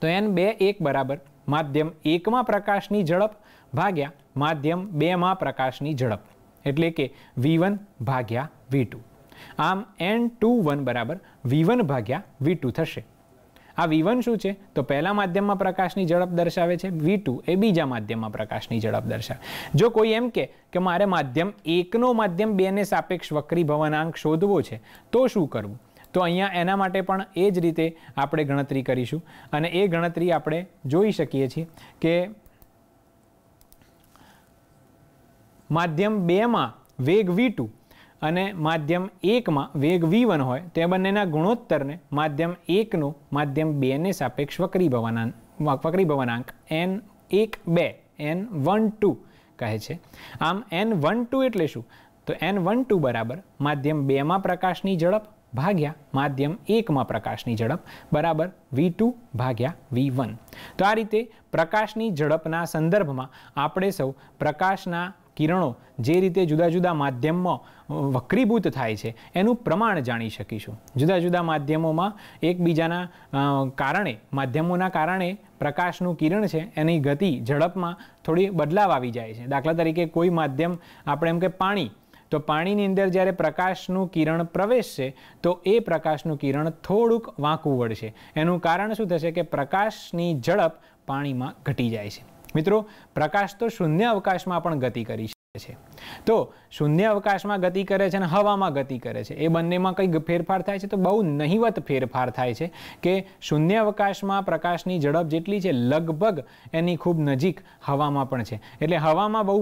તો એન બે એક બરાબર માધ્યમ એકમાં પ્રકાશની ઝડપ ભાગ્યા માધ્યમ બેમાં પ્રકાશની ઝડપ એટલે કે વી વન ભાગ્યા વી ટુ આમ એન ટુ વન બરાબર વી વન ભાગ્યા વી ટુ થશે આ વી વન શું છે તો પહેલાં માધ્યમમાં પ્રકાશની ઝડપ દર્શાવે છે વી ટુ એ બીજા માધ્યમમાં પ્રકાશની ઝડપ દર્શાવે જો કોઈ એમ કે કે મારે માધ્યમ એકનો માધ્યમ બેને સાપેક્ષ વક્રી ભવનાંક શોધવો છે તો શું કરવું તો અહીંયા એના માટે પણ એ જ રીતે આપણે ગણતરી કરીશું અને એ ગણતરી આપણે જોઈ શકીએ છીએ કે માધ્યમ બેમાં વેગ વી ટુ અને માધ્યમ એકમાં વેગ વી વન હોય તે બંનેના ગુણોત્તરને માધ્યમ એકનો માધ્યમ બેને સાપેક્ષ વક્રી ભવનાંક વક્રી ભવનાંક એન એક બે એન વન ટુ કહે છે આમ એન વન ટુ એટલે શું તો એન વન ટુ બરાબર માધ્યમ બેમાં પ્રકાશની ઝડપ ભાગ્યા માધ્યમ એકમાં પ્રકાશની ઝડપ બરાબર વી ટુ ભાગ્યા વી વન તો આ રીતે પ્રકાશની ઝડપના સંદર્ભમાં આપણે સૌ પ્રકાશના કિરણો જે રીતે જુદા જુદા માધ્યમમાં વક્રીભૂત થાય છે એનું પ્રમાણ જાણી શકીશું જુદા જુદા માધ્યમોમાં એકબીજાના કારણે માધ્યમોના કારણે પ્રકાશનું કિરણ છે એની ગતિ ઝડપમાં થોડી બદલાવ આવી જાય છે દાખલા તરીકે કોઈ માધ્યમ આપણે એમ કે પાણી તો પાણીની અંદર જ્યારે પ્રકાશનું કિરણ પ્રવેશશે તો એ પ્રકાશનું કિરણ થોડુંક વાંકું વળશે એનું કારણ શું થશે કે પ્રકાશની ઝડપ પાણીમાં ઘટી જાય છે મિત્રો પ્રકાશ તો શૂન્ય અવકાશમાં પણ ગતિ કરી શકે છે તો શૂન્ય અવકાશમાં ગતિ કરે છે અને હવામાં ગતિ કરે છે એ બંનેમાં કંઈ ફેરફાર થાય છે તો બહુ નહિવત ફેરફાર થાય છે કે શૂન્ય અવકાશમાં પ્રકાશની ઝડપ જેટલી છે લગભગ એની ખૂબ નજીક હવામાં પણ છે એટલે હવામાં બહુ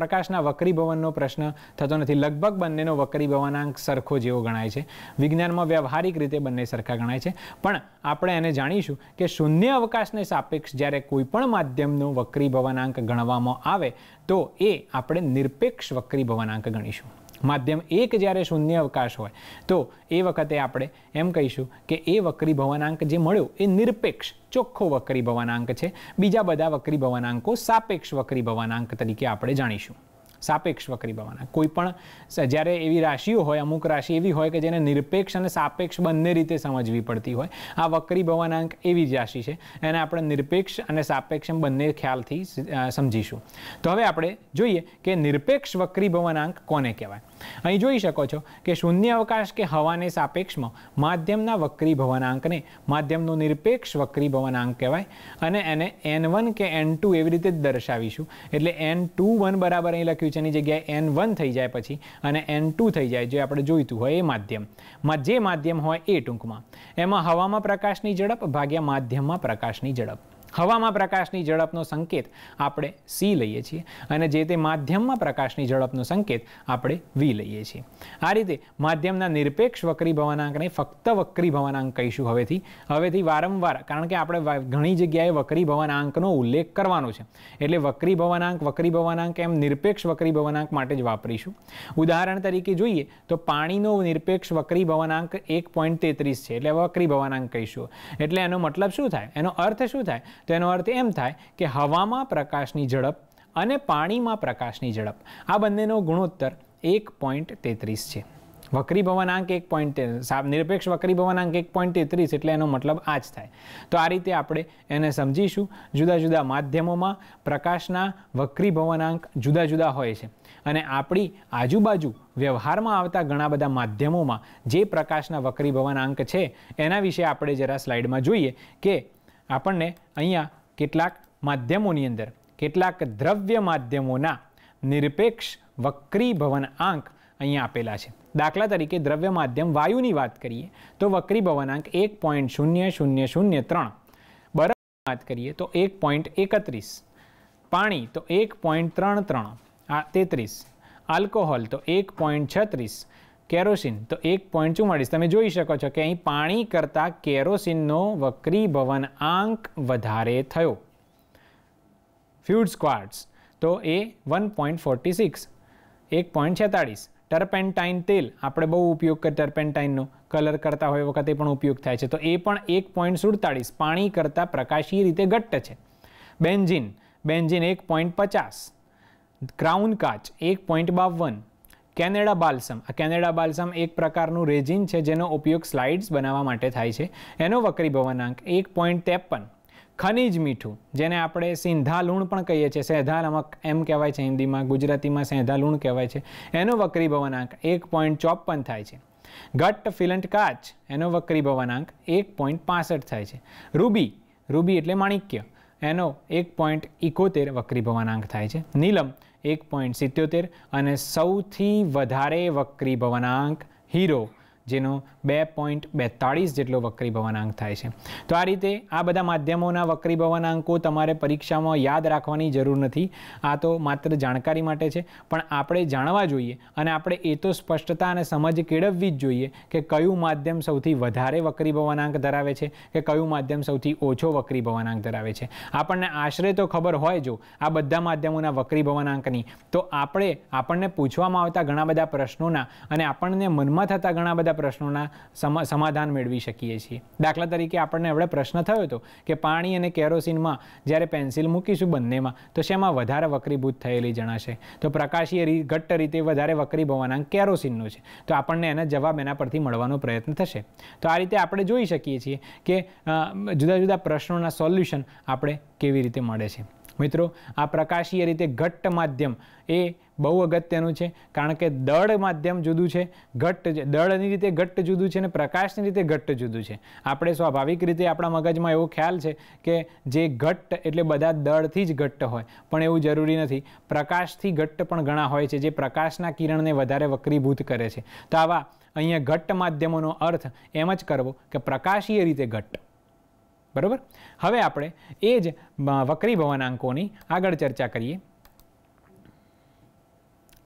પ્રકાશના વક્રીભવનનો પ્રશ્ન થતો નથી લગભગ બંનેનો વક્રીભવનાંક સરખો જેવો ગણાય છે વિજ્ઞાનમાં વ્યવહારિક રીતે બંને સરખા ગણાય છે પણ આપણે એને જાણીશું કે શૂન્ય અવકાશને સાપેક્ષ જ્યારે કોઈપણ માધ્યમનો વક્રીભવનાંક ગણવામાં આવે તો એ આપણે નિરપેક્ષ વક્રી ભવનાંક ગણીશું માધ્યમ એક જ્યારે શૂન્ય અવકાશ હોય તો એ વખતે આપણે એમ કહીશું કે એ વક્રી ભવનાંક જે મળ્યો એ નિરપેક્ષ ચોખ્ખો વક્રી ભવનાંક છે બીજા બધા વક્રી ભવનાંકો સાપેક્ષ વક્રી ભવનાંક તરીકે આપણે જાણીશું સાપેક્ષ વક્રી ભાવાના કોઈ પણ જ્યારે એવી રાશિઓ હોય અમુક રાશિ એવી હોય કે જેને નિરપેક્ષ અને સાપેક્ષ બંને રીતે સમજવી પડતી હોય આ વક્રી ભવનાંક એવી જ રાશિ છે એને આપણે નિરપેક્ષ અને સાપેક્ષ બંને ખ્યાલથી સમજીશું તો હવે આપણે જોઈએ કે નિરપેક્ષ વક્રી ભવનાંક કોને કહેવાય અહીં જોઈ શકો છો કે શૂન્ય અવકાશ કે હવાને સાપેક્ષમાં માધ્યમના વક્રી વક્રીભવનાંકને માધ્યમનો નિરપેક્ષ વક્રી વક્રીભવનાંક કહેવાય અને એને એન વન કે એન ટુ એવી રીતે જ દર્શાવીશું એટલે એન ટુ વન બરાબર અહીં લખ્યું છે એની જગ્યાએ એન વન થઈ જાય પછી અને એન ટુ થઈ જાય જે આપણે જોઈતું હોય એ માધ્યમ જે માધ્યમ હોય એ ટૂંકમાં એમાં હવામાં પ્રકાશની ઝડપ ભાગ્યા માધ્યમમાં પ્રકાશની ઝડપ હવામાં પ્રકાશની ઝડપનો સંકેત આપણે સી લઈએ છીએ અને જે તે માધ્યમમાં પ્રકાશની ઝડપનો સંકેત આપણે વી લઈએ છીએ આ રીતે માધ્યમના નિરપેક્ષ વક્રી ભવનાંકને ફક્ત વક્રી ભવનાંક કહીશું હવેથી હવેથી વારંવાર કારણ કે આપણે ઘણી જગ્યાએ વક્રી ભવનાંકનો ઉલ્લેખ કરવાનો છે એટલે વક્રી ભવનાંક વક્રી ભવનાંક એમ નિરપેક્ષ વક્રી ભવનાંક માટે જ વાપરીશું ઉદાહરણ તરીકે જોઈએ તો પાણીનો નિરપેક્ષ વક્રી ભવનાંક એક પોઈન્ટ તેત્રીસ છે એટલે વક્રી ભવનાંક કહીશું એટલે એનો મતલબ શું થાય એનો અર્થ શું થાય તેનો અર્થ એમ થાય કે હવામાં પ્રકાશની ઝડપ અને પાણીમાં પ્રકાશની ઝડપ આ બંનેનો ગુણોત્તર એક પોઈન્ટ તેત્રીસ છે વક્રીભવનાંક એક પોઈન્ટ નિરપેક્ષ વક્રીભવનાંક એક પોઈન્ટ તેત્રીસ એટલે એનો મતલબ આ જ થાય તો આ રીતે આપણે એને સમજીશું જુદા જુદા માધ્યમોમાં પ્રકાશના વક્રીભવનાંક જુદા જુદા હોય છે અને આપણી આજુબાજુ વ્યવહારમાં આવતા ઘણા બધા માધ્યમોમાં જે પ્રકાશના વક્રીભવનાંક છે એના વિશે આપણે જરા સ્લાઇડમાં જોઈએ કે આપણને અહીંયા કેટલાક માધ્યમોની અંદર કેટલાક દ્રવ્ય માધ્યમોના નિરપેક્ષ વક્રીભવન આંક અહીંયા આપેલા છે દાખલા તરીકે દ્રવ્ય માધ્યમ વાયુની વાત કરીએ તો વક્રીભવન આંક એક પોઈન્ટ શૂન્ય શૂન્ય શૂન્ય ત્રણ બરફ વાત કરીએ તો એક પોઈન્ટ એકત્રીસ પાણી તો એક પોઈન્ટ ત્રણ ત્રણ આ તેત્રીસ આલ્કોહોલ તો એક પોઈન્ટ છત્રીસ કેરોસીન તો એક પોઈન્ટ ચુમ્માળીસ તમે જોઈ શકો છો કે અહીં પાણી કરતાં કેરોસીનનો વક્રીભવન આંક વધારે થયો ફ્યુડ સ્ક્વાડ્સ તો એ વન પોઈન્ટ ફોર્ટી સિક્સ એક પોઈન્ટ છેતાળીસ ટર્પેન્ટાઇન તેલ આપણે બહુ ઉપયોગ કરીએ ટર્પેન્ટાઇનનો કલર કરતા હોય વખતે પણ ઉપયોગ થાય છે તો એ પણ એક પોઈન્ટ સુડતાળીસ પાણી કરતાં પ્રકાશીય રીતે ઘટ્ટ છે બેન્ઝિન બેન્ઝિન એક પોઈન્ટ પચાસ ક્રાઉન કાચ એક પોઈન્ટ બાવન કેનેડા બાલ્સમ આ કેનેડા બાલ્સમ એક પ્રકારનું રેજિન છે જેનો ઉપયોગ સ્લાઇડ્સ બનાવવા માટે થાય છે એનો ભવનાંક એક પોઈન્ટ ત્રેપન ખનીજ મીઠું જેને આપણે સિંધા લૂણ પણ કહીએ છીએ સેધા નમક એમ કહેવાય છે હિન્દીમાં ગુજરાતીમાં સેંધા લૂણ કહેવાય છે એનો ભવનાંક એક પોઈન્ટ ચોપન થાય છે ઘટ્ટ ફિલન્ટ કાચ એનો ભવનાંક એક પોઈન્ટ પાસઠ થાય છે રૂબી રૂબી એટલે માણિક્ય એનો એક પોઈન્ટ ઇકોતેર વક્રીભવનાંક થાય છે નીલમ એક પોઈન્ટ સિત્યોતેર અને સૌથી વધારે વક્રી ભવનાંક હીરો જેનો બે પોઈન્ટ બેતાળીસ જેટલો વક્રી ભવનાંક થાય છે તો આ રીતે આ બધા માધ્યમોના વક્રી ભવનાંકો તમારે પરીક્ષામાં યાદ રાખવાની જરૂર નથી આ તો માત્ર જાણકારી માટે છે પણ આપણે જાણવા જોઈએ અને આપણે એ તો સ્પષ્ટતા અને સમજ કેળવવી જ જોઈએ કે કયું માધ્યમ સૌથી વધારે વક્રીભવનાંક ધરાવે છે કે કયું માધ્યમ સૌથી ઓછો વક્રીભવનાંક ધરાવે છે આપણને આશરે તો ખબર હોય જો આ બધા માધ્યમોના વક્રી ભવનાંકની તો આપણે આપણને પૂછવામાં આવતા ઘણા બધા પ્રશ્નોના અને આપણને મનમાં થતા ઘણા બધા પ્રશ્નોના સમાધાન મેળવી શકીએ છીએ દાખલા તરીકે આપણને હવે પ્રશ્ન થયો હતો કે પાણી અને કેરોસીનમાં જ્યારે પેન્સિલ મૂકીશું બંનેમાં તો શેમાં વધારે વક્રીભૂત થયેલી જણાશે તો પ્રકાશીય ઘટ્ટ રીતે વધારે વક્રી ભવનાંક કેરોસીનનો છે તો આપણને એના જવાબ એના પરથી મળવાનો પ્રયત્ન થશે તો આ રીતે આપણે જોઈ શકીએ છીએ કે જુદા જુદા પ્રશ્નોના સોલ્યુશન આપણે કેવી રીતે મળે છે મિત્રો આ પ્રકાશીય રીતે ઘટ્ટ માધ્યમ એ બહુ અગત્યનું છે કારણ કે દળ માધ્યમ જુદું છે ઘટ્ટ દળની રીતે ઘટ્ટ જુદું છે અને પ્રકાશની રીતે ઘટ્ટ જુદું છે આપણે સ્વાભાવિક રીતે આપણા મગજમાં એવો ખ્યાલ છે કે જે ઘટ્ટ એટલે બધા દળથી જ ઘટ્ટ હોય પણ એવું જરૂરી નથી પ્રકાશથી ઘટ્ટ પણ ઘણા હોય છે જે પ્રકાશના કિરણને વધારે વક્રીભૂત કરે છે તો આવા અહીંયા ઘટ્ટ માધ્યમોનો અર્થ એમ જ કરવો કે પ્રકાશીય રીતે ઘટ્ટ બરાબર હવે આપણે એ જ વક્રી ભવનાંકોની આગળ ચર્ચા કરીએ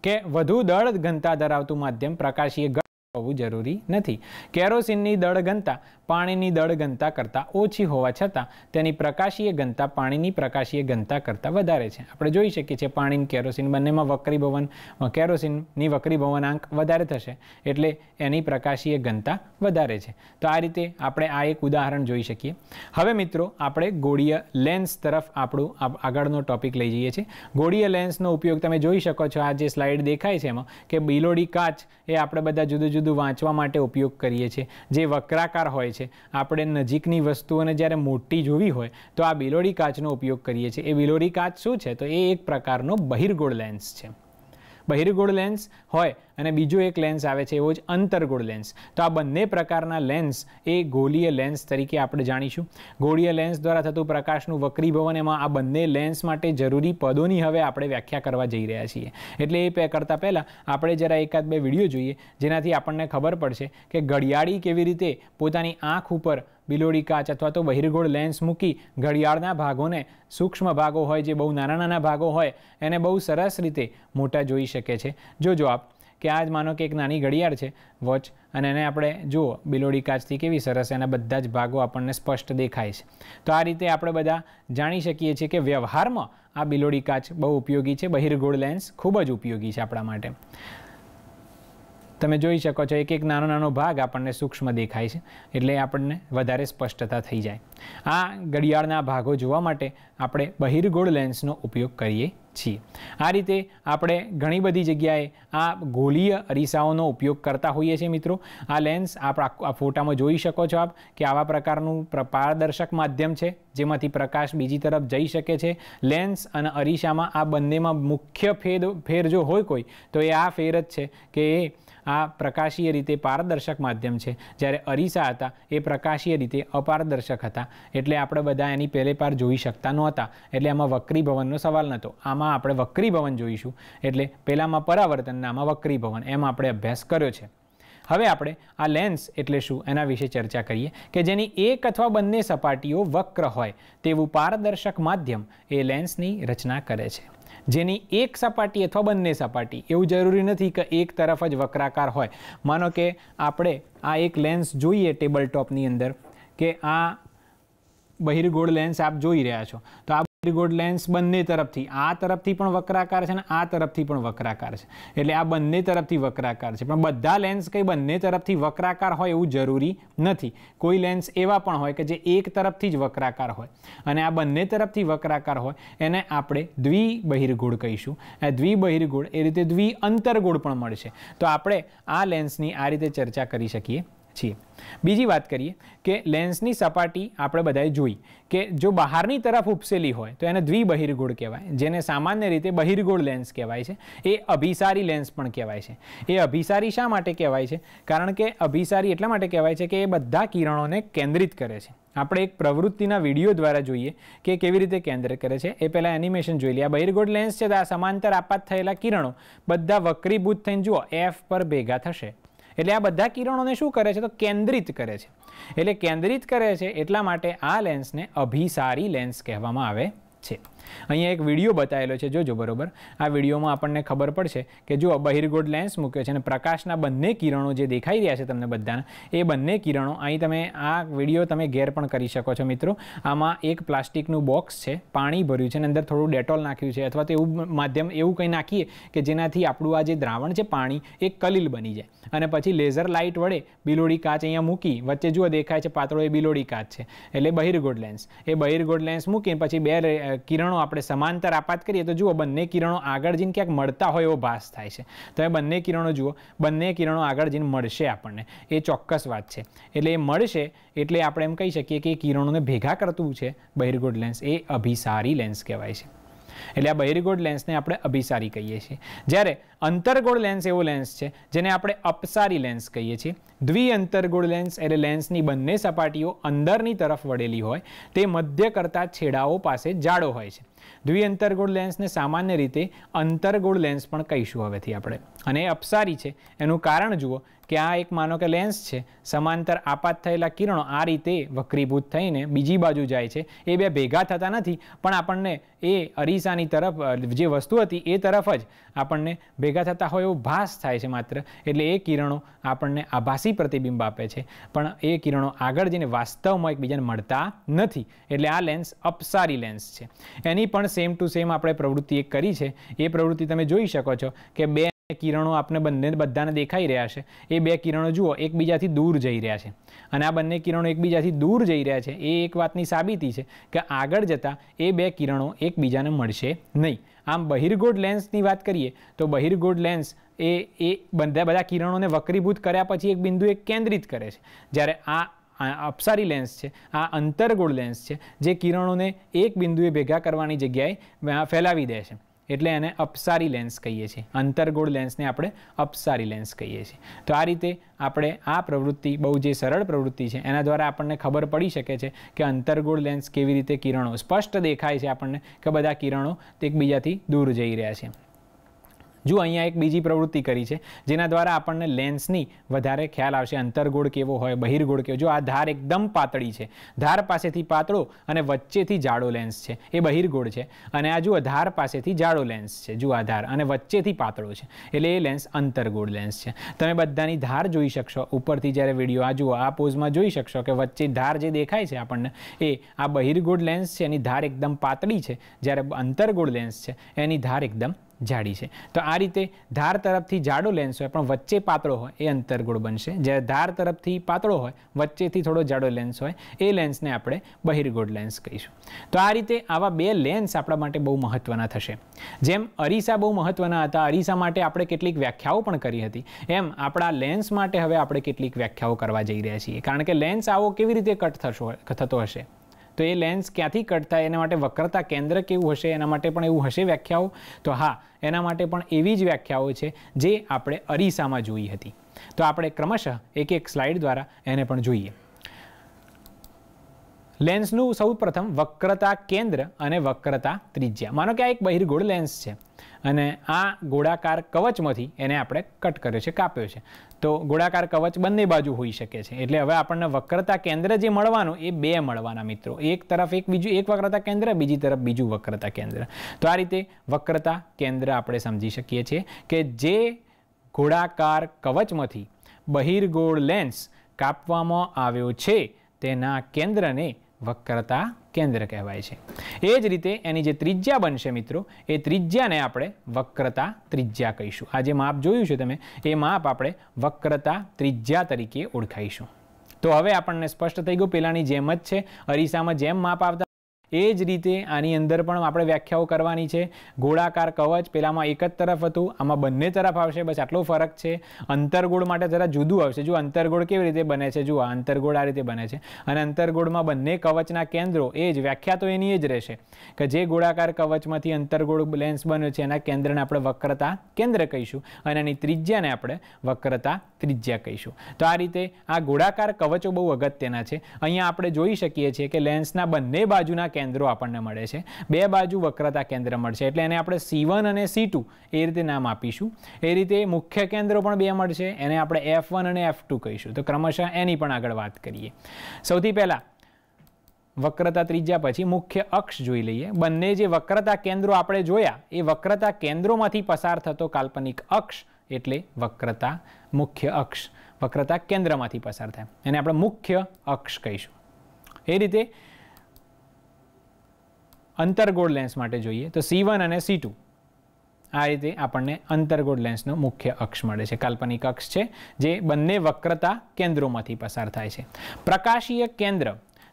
કે વધુ દળ ઘનતા ધરાવતું માધ્યમ પ્રકાશીય હોવું જરૂરી નથી કેરોસીનની દળ ઘનતા પાણીની દળ ઘનતા કરતાં ઓછી હોવા છતાં તેની પ્રકાશીય ઘનતા પાણીની પ્રકાશીય ઘનતા કરતાં વધારે છે આપણે જોઈ શકીએ છીએ પાણી કેરોસીન બંનેમાં વક્રીભવન કેરોસીનની વક્રીભવનાંક વધારે થશે એટલે એની પ્રકાશીય ઘનતા વધારે છે તો આ રીતે આપણે આ એક ઉદાહરણ જોઈ શકીએ હવે મિત્રો આપણે ગોળીય લેન્સ તરફ આપણું આગળનો ટોપિક લઈ જઈએ છીએ ગોળીય લેન્સનો ઉપયોગ તમે જોઈ શકો છો આ જે સ્લાઇડ દેખાય છે એમાં કે બિલોડી કાચ એ આપણે બધા જુદા જુદા જુદું વાંચવા માટે ઉપયોગ કરીએ છીએ જે વક્રાકાર હોય છે આપણે નજીકની વસ્તુઓને જ્યારે મોટી જોવી હોય તો આ બિલોડી કાચનો ઉપયોગ કરીએ છીએ એ બિલોડી કાચ શું છે તો એ એક પ્રકારનો બહિર્ગોળ લેન્સ છે બહિર્ગોળ લેન્સ હોય અને બીજો એક લેન્સ આવે છે એવો જ અંતર્ગોળ લેન્સ તો આ બંને પ્રકારના લેન્સ એ ગોળીય લેન્સ તરીકે આપણે જાણીશું ગોળીય લેન્સ દ્વારા થતું પ્રકાશનું વક્રીભવન એમાં આ બંને લેન્સ માટે જરૂરી પદોની હવે આપણે વ્યાખ્યા કરવા જઈ રહ્યા છીએ એટલે એ કરતાં પહેલાં આપણે જરા એકાદ બે વિડીયો જોઈએ જેનાથી આપણને ખબર પડશે કે ઘડિયાળી કેવી રીતે પોતાની આંખ ઉપર બિલોડી કાચ અથવા તો બહિર્ગોળ લેન્સ મૂકી ઘડિયાળના ભાગોને સૂક્ષ્મ ભાગો હોય જે બહુ નાના નાના ભાગો હોય એને બહુ સરસ રીતે મોટા જોઈ શકે છે જોજો આપ કે આ જ માનો કે એક નાની ઘડિયાળ છે વોચ અને એને આપણે જુઓ બિલોડી કાચથી કેવી સરસ એના બધા જ ભાગો આપણને સ્પષ્ટ દેખાય છે તો આ રીતે આપણે બધા જાણી શકીએ છીએ કે વ્યવહારમાં આ બિલોડી કાચ બહુ ઉપયોગી છે બહિર્ગોળ લેન્સ ખૂબ જ ઉપયોગી છે આપણા માટે તમે જોઈ શકો છો એક એક નાનો નાનો ભાગ આપણને સૂક્ષ્મ દેખાય છે એટલે આપણને વધારે સ્પષ્ટતા થઈ જાય આ ઘડિયાળના ભાગો જોવા માટે આપણે બહિર્ગોળ લેન્સનો ઉપયોગ કરીએ છીએ આ રીતે આપણે ઘણી બધી જગ્યાએ આ ગોલીય અરીસાઓનો ઉપયોગ કરતા હોઈએ છીએ મિત્રો આ લેન્સ આપ આ ફોટામાં જોઈ શકો છો આપ કે આવા પ્રકારનું પારદર્શક માધ્યમ છે જેમાંથી પ્રકાશ બીજી તરફ જઈ શકે છે લેન્સ અને અરીસામાં આ બંનેમાં મુખ્ય ફેર ફેર જો હોય કોઈ તો એ આ ફેર જ છે કે એ આ પ્રકાશીય રીતે પારદર્શક માધ્યમ છે જ્યારે અરીસા હતા એ પ્રકાશીય રીતે અપારદર્શક હતા એટલે આપણે બધા એની પહેલે પાર જોઈ શકતા નહોતા એટલે આમાં ભવનનો સવાલ નહોતો આમાં આપણે વક્રીભવન જોઈશું એટલે પહેલાંમાં પરાવર્તન આમાં વક્રીભવન એમ આપણે અભ્યાસ કર્યો છે હવે આપણે આ લેન્સ એટલે શું એના વિશે ચર્ચા કરીએ કે જેની એક અથવા બંને સપાટીઓ વક્ર હોય તેવું પારદર્શક માધ્યમ એ લેન્સની રચના કરે છે જેની એક સપાટી અથવા બંને સપાટી એવું જરૂરી નથી કે એક તરફ જ વક્રાકાર હોય માનો કે આપણે આ એક લેન્સ જોઈએ ટેબલ ટોપની અંદર કે આ બહિર્ગોળ લેન્સ આપ જોઈ રહ્યા છો તો ગોડ લેન્સ બંને તરફથી આ તરફથી પણ વક્રાકાર છે અને આ તરફથી પણ વક્રાકાર છે એટલે આ બંને તરફથી વક્રાકાર છે પણ બધા લેન્સ કંઈ બંને તરફથી વક્રાકાર હોય એવું જરૂરી નથી કોઈ લેન્સ એવા પણ હોય કે જે એક તરફથી જ વક્રાકાર હોય અને આ બંને તરફથી વક્રાકાર હોય એને આપણે દ્વિબહિર્ગોળ કહીશું આ દ્વિબહિર્ગોળ એ રીતે દ્વિઅંતરગોળ પણ મળશે તો આપણે આ લેન્સની આ રીતે ચર્ચા કરી શકીએ છીએ બીજી વાત કરીએ કે લેન્સની સપાટી આપણે બધાએ જોઈ કે જો બહારની તરફ ઉપસેલી હોય તો એને દ્વિબહિર્ગોળ કહેવાય જેને સામાન્ય રીતે બહિર્ગોળ લેન્સ કહેવાય છે એ અભિસારી લેન્સ પણ કહેવાય છે એ અભિસારી શા માટે કહેવાય છે કારણ કે અભિસારી એટલા માટે કહેવાય છે કે એ બધા કિરણોને કેન્દ્રિત કરે છે આપણે એક પ્રવૃત્તિના વિડીયો દ્વારા જોઈએ કે કેવી રીતે કેન્દ્ર કરે છે એ પહેલાં એનિમેશન જોઈ લે આ બહિર્ગોળ લેન્સ છે તો આ સમાંતર આપાત થયેલા કિરણો બધા વક્રીભૂત થઈને જુઓ એફ પર ભેગા થશે એટલે આ બધા કિરણોને શું કરે છે તો કેન્દ્રિત કરે છે એટલે કેન્દ્રિત કરે છે એટલા માટે આ લેન્સને અભિસારી લેન્સ કહેવામાં આવે છે અહીંયા એક વિડીયો બતાવેલો છે જોજો બરોબર આ વિડીયોમાં આપણને ખબર પડશે કે જો બહિરગોડ લેન્સ મૂક્યો છે અને પ્રકાશના બંને કિરણો જે દેખાઈ રહ્યા છે તમને બધાના એ બંને કિરણો અહીં તમે આ વિડીયો તમે ઘેર પણ કરી શકો છો મિત્રો આમાં એક પ્લાસ્ટિકનું બોક્સ છે પાણી ભર્યું છે અને અંદર થોડું ડેટોલ નાખ્યું છે અથવા તો એવું માધ્યમ એવું કંઈ નાખીએ કે જેનાથી આપણું આ જે દ્રાવણ છે પાણી એ કલીલ બની જાય અને પછી લેઝર લાઇટ વડે બિલોડી કાચ અહીંયા મૂકી વચ્ચે જુઓ દેખાય છે પાતળો એ બિલોડી કાચ છે એટલે બહિર્ગોળ લેન્સ એ બહિરગોડ લેન્સ મૂકીને પછી બે કિરણો કિરણો આપણે સમાંતર આપાત કરીએ તો જુઓ બંને કિરણો આગળ જઈને ક્યાંક મળતા હોય એવો ભાસ થાય છે તો એ બંને કિરણો જુઓ બંને કિરણો આગળ જઈને મળશે આપણને એ ચોક્કસ વાત છે એટલે એ મળશે એટલે આપણે એમ કહી શકીએ કે એ કિરણોને ભેગા કરતું છે બહિર્ગોળ લેન્સ એ અભિસારી લેન્સ કહેવાય છે એટલે આ બહિર્ગોળ લેન્સને આપણે અભિસારી કહીએ છીએ જ્યારે અંતરગોળ લેન્સ એવો લેન્સ છે જેને આપણે અપસારી લેન્સ કહીએ છીએ દ્વિઅંતરગોળ લેન્સ એટલે લેન્સની બંને સપાટીઓ અંદરની તરફ વળેલી હોય તે મધ્ય કરતાં છેડાઓ પાસે જાડો હોય છે દ્વિઅંતરગોળ લેન્સને સામાન્ય રીતે અંતરગોળ લેન્સ પણ કહીશું હવેથી આપણે અને એ અપસારી છે એનું કારણ જુઓ કે આ એક માનો કે લેન્સ છે સમાંતર આપાત થયેલા કિરણો આ રીતે વક્રીભૂત થઈને બીજી બાજુ જાય છે એ બે ભેગા થતા નથી પણ આપણને એ અરીસાની તરફ જે વસ્તુ હતી એ તરફ જ આપણને ભેગા થતા હોય એવો ભાસ થાય છે માત્ર એટલે એ કિરણો આપણને આભાસી પ્રતિબિંબ આપે છે પણ એ કિરણો આગળ જઈને વાસ્તવમાં એકબીજાને મળતા નથી એટલે આ લેન્સ અપસારી લેન્સ છે એની પણ સેમ ટુ સેમ આપણે પ્રવૃત્તિ એક કરી છે એ પ્રવૃત્તિ તમે જોઈ શકો છો કે બે કિરણો આપણે બંને બધાને દેખાઈ રહ્યા છે એ બે કિરણો જુઓ એકબીજાથી દૂર જઈ રહ્યા છે અને આ બંને કિરણો એકબીજાથી દૂર જઈ રહ્યા છે એ એક વાતની સાબિતી છે કે આગળ જતાં એ બે કિરણો એકબીજાને મળશે નહીં આમ બહિર્ગોળ લેન્સની વાત કરીએ તો બહિર્ગોળ લેન્સ એ એ બધા બધા કિરણોને વક્રીભૂત કર્યા પછી એક બિંદુએ કેન્દ્રિત કરે છે જ્યારે આ આ અપસારી લેન્સ છે આ અંતરગોળ લેન્સ છે જે કિરણોને એક બિંદુએ ભેગા કરવાની જગ્યાએ ફેલાવી દે છે એટલે એને અપસારી લેન્સ કહીએ છીએ અંતરગોળ લેન્સને આપણે અપસારી લેન્સ કહીએ છીએ તો આ રીતે આપણે આ પ્રવૃત્તિ બહુ જે સરળ પ્રવૃત્તિ છે એના દ્વારા આપણને ખબર પડી શકે છે કે અંતરગોળ લેન્સ કેવી રીતે કિરણો સ્પષ્ટ દેખાય છે આપણને કે બધા કિરણો એકબીજાથી દૂર જઈ રહ્યા છે જો અહીંયા એક બીજી પ્રવૃત્તિ કરી છે જેના દ્વારા આપણને લેન્સની વધારે ખ્યાલ આવશે અંતરગોળ કેવો હોય બહિર્ગોળ કેવો જો આ ધાર એકદમ પાતળી છે ધાર પાસેથી પાતળો અને વચ્ચેથી જાડો લેન્સ છે એ બહિર્ગોળ છે અને આ જુઓ ધાર પાસેથી જાડો લેન્સ છે જુઓ આ ધાર અને વચ્ચેથી પાતળો છે એટલે એ લેન્સ અંતરગોળ લેન્સ છે તમે બધાની ધાર જોઈ શકશો ઉપરથી જ્યારે વિડીયો આ જુઓ આ પોઝમાં જોઈ શકશો કે વચ્ચે ધાર જે દેખાય છે આપણને એ આ બહિર્ગોળ લેન્સ છે એની ધાર એકદમ પાતળી છે જ્યારે અંતરગોળ લેન્સ છે એની ધાર એકદમ જાડી છે તો આ રીતે ધાર તરફથી જાડો લેન્સ હોય પણ વચ્ચે પાતળો હોય એ અંતરગોળ બનશે જ્યારે ધાર તરફથી પાતળો હોય વચ્ચેથી થોડો જાડો લેન્સ હોય એ લેન્સને આપણે બહિર્ગોળ લેન્સ કહીશું તો આ રીતે આવા બે લેન્સ આપણા માટે બહુ મહત્ત્વના થશે જેમ અરીસા બહુ મહત્ત્વના હતા અરીસા માટે આપણે કેટલીક વ્યાખ્યાઓ પણ કરી હતી એમ આપણા લેન્સ માટે હવે આપણે કેટલીક વ્યાખ્યાઓ કરવા જઈ રહ્યા છીએ કારણ કે લેન્સ આવો કેવી રીતે કટ થશો થતો હશે તો એ લેન્સ ક્યાંથી કટ એના માટે વક્રતા કેન્દ્ર કેવું હશે એના માટે પણ એવું હશે વ્યાખ્યાઓ તો હા એના માટે પણ એવી જ વ્યાખ્યાઓ છે જે આપણે અરીસામાં જોઈ હતી તો આપણે ક્રમશઃ એક એક સ્લાઇડ દ્વારા એને પણ જોઈએ લેન્સનું સૌ પ્રથમ વક્રતા કેન્દ્ર અને વક્રતા ત્રિજ્યા માનો કે આ એક બહિર્ગોળ લેન્સ છે અને આ ગોળાકાર કવચમાંથી એને આપણે કટ કર્યો છે કાપ્યો છે તો ગોળાકાર કવચ બંને બાજુ હોઈ શકે છે એટલે હવે આપણને વક્રતા કેન્દ્ર જે મળવાનું એ બે મળવાના મિત્રો એક તરફ એક બીજું એક વક્રતા કેન્દ્ર બીજી તરફ બીજું વક્રતા કેન્દ્ર તો આ રીતે વક્રતા કેન્દ્ર આપણે સમજી શકીએ છીએ કે જે ગોળાકાર કવચમાંથી બહિર્ગોળ લેન્સ કાપવામાં આવ્યો છે તેના કેન્દ્રને વક્રતા કેન્દ્ર કહેવાય છે એ જ રીતે એની જે ત્રિજ્યા બનશે મિત્રો એ ત્રિજ્યાને આપણે વક્રતા ત્રિજ્યા કહીશું આ જે માપ જોયું છે તમે એ માપ આપણે વક્રતા ત્રિજ્યા તરીકે ઓળખાઈશું તો હવે આપણને સ્પષ્ટ થઈ ગયું પેલાની જેમ જ છે અરીસામાં જેમ માપ આવતા એ જ રીતે આની અંદર પણ આપણે વ્યાખ્યાઓ કરવાની છે ગોળાકાર કવચ પેલામાં એક જ તરફ હતું આમાં બંને તરફ આવશે બસ આટલો ફરક છે અંતરગોળ માટે જરા જુદું આવશે જો અંતરગોળ કેવી રીતે બને છે જુઓ અંતરગોળ આ રીતે બને છે અને અંતરગોળમાં બંને કવચના કેન્દ્રો એ જ વ્યાખ્યા તો એની એ જ રહેશે કે જે ગોળાકાર કવચમાંથી અંતરગોળ લેન્સ બન્યો છે એના કેન્દ્રને આપણે વક્રતા કેન્દ્ર કહીશું અને એની ત્રિજ્યાને આપણે વક્રતા ત્રિજ્યા કહીશું તો આ રીતે આ ગોળાકાર કવચો બહુ અગત્યના છે અહીંયા આપણે જોઈ શકીએ છીએ કે લેન્સના બંને બાજુના કેન્દ્રો આપણને મળે છે બે બાજુ વક્રતા કેન્દ્ર મળશે એટલે એને આપણે સી અને સી એ રીતે નામ આપીશું એ રીતે મુખ્ય કેન્દ્રો પણ બે મળશે એને આપણે એફ અને એફ કહીશું તો ક્રમશઃ એની પણ આગળ વાત કરીએ સૌથી પહેલાં વક્રતા ત્રિજ્યા પછી મુખ્ય અક્ષ જોઈ લઈએ બંને જે વક્રતા કેન્દ્રો આપણે જોયા એ વક્રતા કેન્દ્રોમાંથી પસાર થતો કાલ્પનિક અક્ષ એટલે વક્રતા મુખ્ય અક્ષ વક્રતા કેન્દ્રમાંથી પસાર થાય એને આપણે મુખ્ય અક્ષ કહીશું એ રીતે અંતરગોળ લેન્સ માટે જોઈએ તો સી અને સી આ રીતે આપણને અંતરગોળ લેન્સનો મુખ્ય અક્ષ મળે છે કાલ્પનિક અક્ષ છે જે બંને વક્રતા કેન્દ્રોમાંથી પસાર થાય છે પ્રકાશીય કેન્દ્ર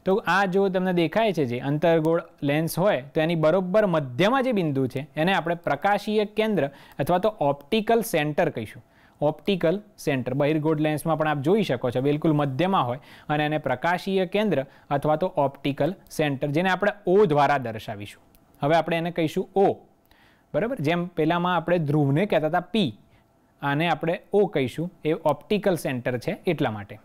તો આ જો તમને દેખાય છે જે અંતરગોળ લેન્સ હોય તો એની બરોબર મધ્યમાં જે બિંદુ છે એને આપણે પ્રકાશીય કેન્દ્ર અથવા તો ઓપ્ટિકલ સેન્ટર કહીશું ઓપ્ટિકલ સેન્ટર બહિર્ગોળ લેન્સમાં પણ આપ જોઈ શકો છો બિલકુલ મધ્યમાં હોય અને એને પ્રકાશીય કેન્દ્ર અથવા તો ઓપ્ટિકલ સેન્ટર જેને આપણે ઓ દ્વારા દર્શાવીશું હવે આપણે એને કહીશું ઓ બરાબર જેમ પહેલાંમાં આપણે ધ્રુવને કહેતા હતા પી આને આપણે ઓ કહીશું એ ઓપ્ટિકલ સેન્ટર છે એટલા માટે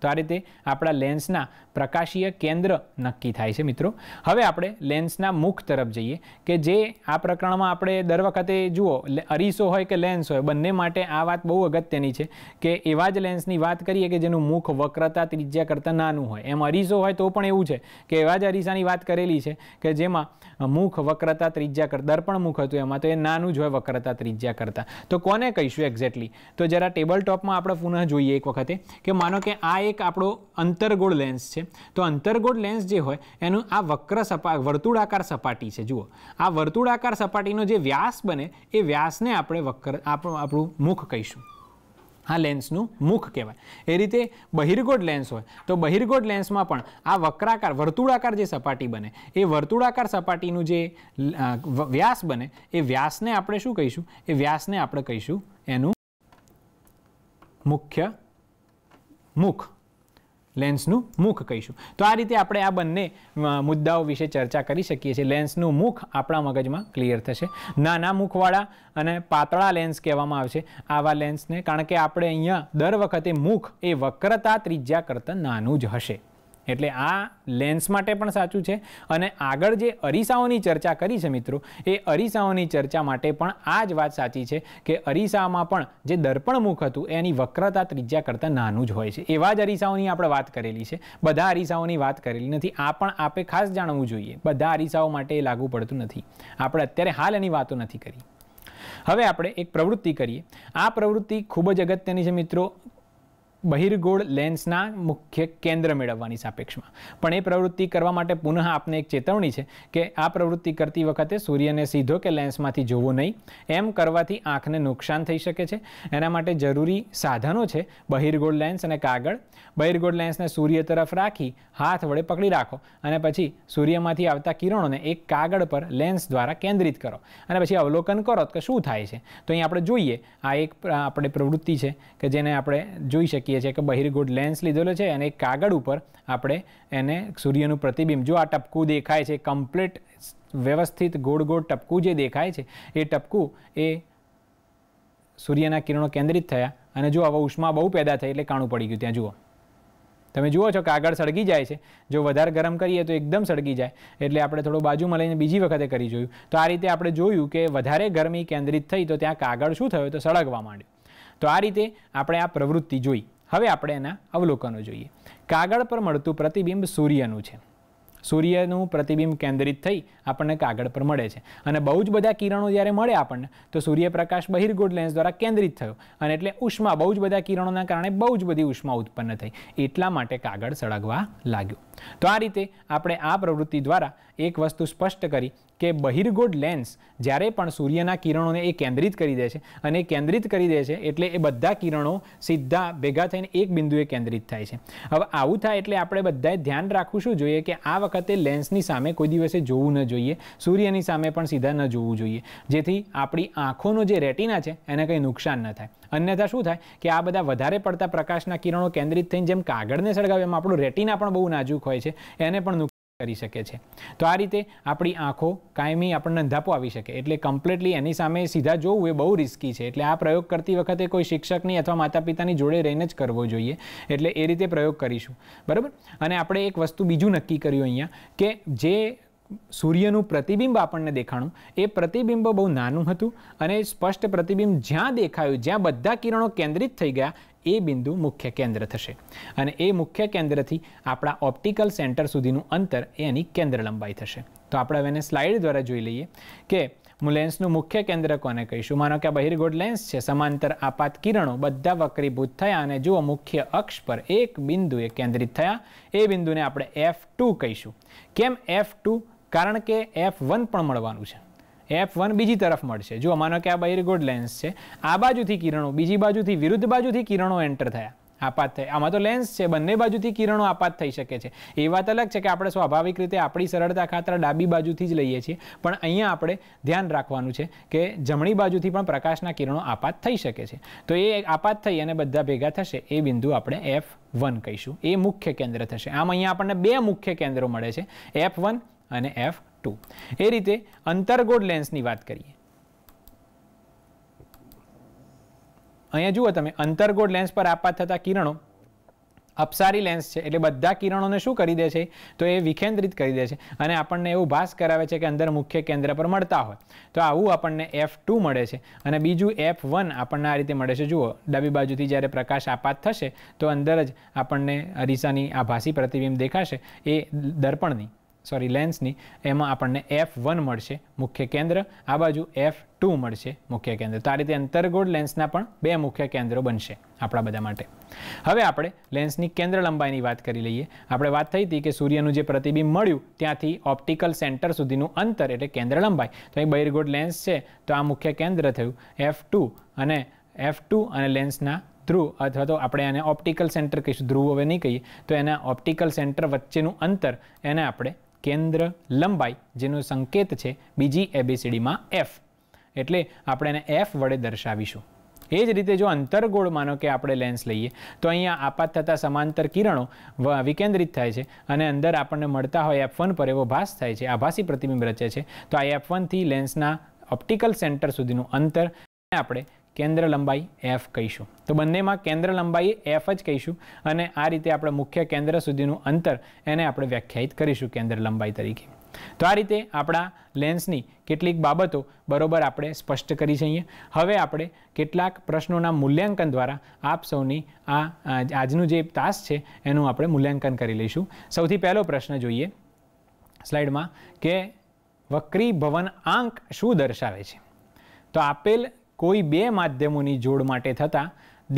તો આ રીતે આપણા લેન્સના પ્રકાશીય કેન્દ્ર નક્કી થાય છે મિત્રો હવે આપણે લેન્સના મુખ તરફ જઈએ કે જે આ પ્રકરણમાં આપણે દર વખતે જુઓ અરીસો હોય કે લેન્સ હોય બંને માટે આ વાત બહુ અગત્યની છે કે એવા જ લેન્સની વાત કરીએ કે જેનું મુખ વક્રતા ત્રિજ્યા કરતાં નાનું હોય એમ અરીસો હોય તો પણ એવું છે કે એવા જ અરીસાની વાત કરેલી છે કે જેમાં મુખ વક્રતા ત્રિજ્યા કર દર્પણ મુખ હતું એમાં તો એ નાનું જ હોય વક્રતા ત્રિજ્યા કરતાં તો કોને કહીશું એક્ઝેક્ટલી તો જરા ટેબલ ટોપમાં આપણે પુનઃ જોઈએ એક વખતે કે માનો કે આ એક આપણો અંતરગોળ લેન્સ છે તો અંતર્ગોળ લેન્સ જે હોય એનું આ વક્ર સપા વર્તુળાકાર સપાટી છે જુઓ આ વર્તુળાકાર સપાટીનો જે વ્યાસ બને એ વ્યાસને આપણે વક્ર આપણું આપણું મુખ કહીશું આ લેન્સનું મુખ કહેવાય એ રીતે બહિર્ગોળ લેન્સ હોય તો બહિર્ગોળ લેન્સમાં પણ આ વક્રાકાર વર્તુળાકાર જે સપાટી બને એ વર્તુળાકાર સપાટીનું જે વ્યાસ બને એ વ્યાસને આપણે શું કહીશું એ વ્યાસને આપણે કહીશું એનું મુખ્ય મુખ લેન્સનું મુખ કહીશું તો આ રીતે આપણે આ બંને મુદ્દાઓ વિશે ચર્ચા કરી શકીએ છીએ લેન્સનું મુખ આપણા મગજમાં ક્લિયર થશે નાના મુખવાળા અને પાતળા લેન્સ કહેવામાં આવશે આવા લેન્સને કારણ કે આપણે અહીંયા દર વખતે મુખ એ વક્રતા ત્રિજ્યા કરતાં નાનું જ હશે એટલે આ લેન્સ માટે પણ સાચું છે અને આગળ જે અરીસાઓની ચર્ચા કરી છે મિત્રો એ અરીસાઓની ચર્ચા માટે પણ આ જ વાત સાચી છે કે અરીસામાં પણ જે દર્પણમુખ હતું એની વક્રતા ત્રિજ્યા કરતાં નાનું જ હોય છે એવા જ અરીસાઓની આપણે વાત કરેલી છે બધા અરીસાઓની વાત કરેલી નથી આ પણ આપણે ખાસ જાણવું જોઈએ બધા અરીસાઓ માટે એ લાગુ પડતું નથી આપણે અત્યારે હાલ એની વાતો નથી કરી હવે આપણે એક પ્રવૃત્તિ કરીએ આ પ્રવૃત્તિ ખૂબ જ અગત્યની છે મિત્રો બહિર્ગોળ લેન્સના મુખ્ય કેન્દ્ર મેળવવાની સાપેક્ષમાં પણ એ પ્રવૃત્તિ કરવા માટે પુનઃ આપને એક ચેતવણી છે કે આ પ્રવૃત્તિ કરતી વખતે સૂર્યને સીધો કે લેન્સમાંથી જોવો નહીં એમ કરવાથી આંખને નુકસાન થઈ શકે છે એના માટે જરૂરી સાધનો છે બહિર્ગોળ લેન્સ અને કાગળ બહિર્ગોળ લેન્સને સૂર્ય તરફ રાખી હાથ વડે પકડી રાખો અને પછી સૂર્યમાંથી આવતા કિરણોને એક કાગળ પર લેન્સ દ્વારા કેન્દ્રિત કરો અને પછી અવલોકન કરો કે શું થાય છે તો અહીં આપણે જોઈએ આ એક આપણે પ્રવૃત્તિ છે કે જેને આપણે જોઈ શકીએ શકીએ છીએ કે બહિર્ગોળ લેન્સ લીધેલો છે અને એક કાગળ ઉપર આપણે એને સૂર્યનું પ્રતિબિંબ જો આ ટપકું દેખાય છે કમ્પ્લીટ વ્યવસ્થિત ગોળ ગોળ ટપકું જે દેખાય છે એ ટપકું એ સૂર્યના કિરણો કેન્દ્રિત થયા અને જો હવે ઉષ્મા બહુ પેદા થઈ એટલે કાણું પડી ગયું ત્યાં જુઓ તમે જુઓ છો કાગળ સળગી જાય છે જો વધારે ગરમ કરીએ તો એકદમ સળગી જાય એટલે આપણે થોડું બાજુમાં લઈને બીજી વખતે કરી જોયું તો આ રીતે આપણે જોયું કે વધારે ગરમી કેન્દ્રિત થઈ તો ત્યાં કાગળ શું થયો તો સળગવા માંડ્યું તો આ રીતે આપણે આ પ્રવૃત્તિ જોઈ હવે આપણે એના અવલોકનો જોઈએ કાગળ પર મળતું પ્રતિબિંબ સૂર્યનું છે સૂર્યનું પ્રતિબિંબ કેન્દ્રિત થઈ આપણને કાગળ પર મળે છે અને બહુ જ બધા કિરણો જ્યારે મળે આપણને તો સૂર્યપ્રકાશ બહિર્ગોળ લેન્સ દ્વારા કેન્દ્રિત થયો અને એટલે ઉષ્મા બહુ જ બધા કિરણોના કારણે બહુ જ બધી ઉષ્મા ઉત્પન્ન થઈ એટલા માટે કાગળ સળગવા લાગ્યો તો આ રીતે આપણે આ પ્રવૃત્તિ દ્વારા એક વસ્તુ સ્પષ્ટ કરી કે બહિર્ગોળ લેન્સ જ્યારે પણ સૂર્યના કિરણોને એ કેન્દ્રિત કરી દે છે અને કેન્દ્રિત કરી દે છે એટલે એ બધા કિરણો સીધા ભેગા થઈને એક બિંદુએ કેન્દ્રિત થાય છે હવે આવું થાય એટલે આપણે બધાએ ધ્યાન રાખવું શું જોઈએ કે આ વખતે લેન્સની સામે કોઈ દિવસે જોવું ન જોઈએ સૂર્યની સામે પણ સીધા ન જોવું જોઈએ જેથી આપણી આંખોનો જે રેટિના છે એને કંઈ નુકસાન ન થાય અન્યથા શું થાય કે આ બધા વધારે પડતા પ્રકાશના કિરણો કેન્દ્રિત થઈને જેમ કાગળને સળગાવે એમ આપણું રેટિના પણ બહુ નાજુક હોય છે એને પણ કરી શકે છે તો આ રીતે આપણી આંખો કાયમી આપણને અંધાપો આવી શકે એટલે કમ્પ્લીટલી એની સામે સીધા જોવું એ બહુ રિસ્કી છે એટલે આ પ્રયોગ કરતી વખતે કોઈ શિક્ષકની અથવા માતા પિતાની જોડે રહીને જ કરવો જોઈએ એટલે એ રીતે પ્રયોગ કરીશું બરાબર અને આપણે એક વસ્તુ બીજું નક્કી કર્યું અહીંયા કે જે સૂર્યનું પ્રતિબિંબ આપણને દેખાણું એ પ્રતિબિંબ બહુ નાનું હતું અને સ્પષ્ટ પ્રતિબિંબ જ્યાં દેખાયું જ્યાં બધા કિરણો કેન્દ્રિત થઈ ગયા એ બિંદુ મુખ્ય કેન્દ્ર થશે અને એ મુખ્ય કેન્દ્રથી આપણા ઓપ્ટિકલ સેન્ટર સુધીનું અંતર એની કેન્દ્ર લંબાઈ થશે તો આપણે હવે એને સ્લાઇડ દ્વારા જોઈ લઈએ કે હું લેન્સનું મુખ્ય કેન્દ્ર કોને કહીશું માનો કે આ બહિર્ગોળ લેન્સ છે સમાંતર આપાત કિરણો બધા વક્રીભૂત થયા અને જુઓ મુખ્ય અક્ષ પર એક બિંદુએ કેન્દ્રિત થયા એ બિંદુને આપણે એફ ટુ કહીશું કેમ એફ ટુ કારણ કે એફ વન પણ મળવાનું છે એફ વન બીજી તરફ મળશે જો માનો કે આ બાયરગોડ લેન્સ છે આ બાજુથી કિરણો બીજી બાજુથી વિરુદ્ધ બાજુથી કિરણો એન્ટર થયા આપાત થાય આમાં તો લેન્સ છે બંને બાજુથી કિરણો આપાત થઈ શકે છે એ વાત અલગ છે કે આપણે સ્વાભાવિક રીતે આપણી સરળતા ખાતર ડાબી બાજુથી જ લઈએ છીએ પણ અહીંયા આપણે ધ્યાન રાખવાનું છે કે જમણી બાજુથી પણ પ્રકાશના કિરણો આપાત થઈ શકે છે તો એ આપાત થઈ અને બધા ભેગા થશે એ બિંદુ આપણે એફ વન કહીશું એ મુખ્ય કેન્દ્ર થશે આમ અહીંયા આપણને બે મુખ્ય કેન્દ્રો મળે છે એફ વન અને એફ ટુ એ રીતે અંતરગોળ લેન્સની વાત કરીએ અહીંયા જુઓ તમે અંતરગોળ લેન્સ પર આપાત થતા કિરણો અપસારી લેન્સ છે એટલે બધા કિરણોને શું કરી દે છે તો એ વિકેન્દ્રિત કરી દે છે અને આપણને એવું ભાસ કરાવે છે કે અંદર મુખ્ય કેન્દ્ર પર મળતા હોય તો આવું આપણને એફ ટુ મળે છે અને બીજું એફ વન આપણને આ રીતે મળે છે જુઓ ડાબી બાજુથી જ્યારે પ્રકાશ આપાત થશે તો અંદર જ આપણને અરીસાની આ આભાસી પ્રતિબિંબ દેખાશે એ દર્પણની સોરી લેન્સની એમાં આપણને એફ વન મળશે મુખ્ય કેન્દ્ર આ બાજુ એફ ટુ મળશે મુખ્ય કેન્દ્ર તો આ રીતે અંતર્ગોળ લેન્સના પણ બે મુખ્ય કેન્દ્રો બનશે આપણા બધા માટે હવે આપણે લેન્સની કેન્દ્ર લંબાઈની વાત કરી લઈએ આપણે વાત થઈ હતી કે સૂર્યનું જે પ્રતિબિંબ મળ્યું ત્યાંથી ઓપ્ટિકલ સેન્ટર સુધીનું અંતર એટલે કેન્દ્ર લંબાઈ તો અહીં બહિર્ગોળ લેન્સ છે તો આ મુખ્ય કેન્દ્ર થયું એફ ટુ અને એફ અને લેન્સના ધ્રુવ અથવા તો આપણે એને ઓપ્ટિકલ સેન્ટર કહીશું ધ્રુવ હવે નહીં કહીએ તો એના ઓપ્ટિકલ સેન્ટર વચ્ચેનું અંતર એને આપણે કેન્દ્ર લંબાઈ જેનો સંકેત છે બીજી એબીસીડીમાં એફ એટલે આપણે એને એફ વડે દર્શાવીશું એ જ રીતે જો અંતરગોળ માનો કે આપણે લેન્સ લઈએ તો અહીંયા આપાત થતા સમાંતર કિરણો વિકેન્દ્રિત થાય છે અને અંદર આપણને મળતા હોય એફ વન પર એવો ભાસ થાય છે આભાસી પ્રતિબિંબ રચે છે તો આ એફ વનથી લેન્સના ઓપ્ટિકલ સેન્ટર સુધીનું અંતર આપણે કેન્દ્ર લંબાઈ એફ કહીશું તો બંનેમાં કેન્દ્ર લંબાઈ એફ જ કહીશું અને આ રીતે આપણે મુખ્ય કેન્દ્ર સુધીનું અંતર એને આપણે વ્યાખ્યાયિત કરીશું કેન્દ્ર લંબાઈ તરીકે તો આ રીતે આપણા લેન્સની કેટલીક બાબતો બરોબર આપણે સ્પષ્ટ કરી જઈએ હવે આપણે કેટલાક પ્રશ્નોના મૂલ્યાંકન દ્વારા આપ સૌની આ આજનું જે તાસ છે એનું આપણે મૂલ્યાંકન કરી લઈશું સૌથી પહેલો પ્રશ્ન જોઈએ સ્લાઇડમાં કે વક્રી ભવન આંક શું દર્શાવે છે તો આપેલ કોઈ બે માધ્યમોની જોડ માટે થતા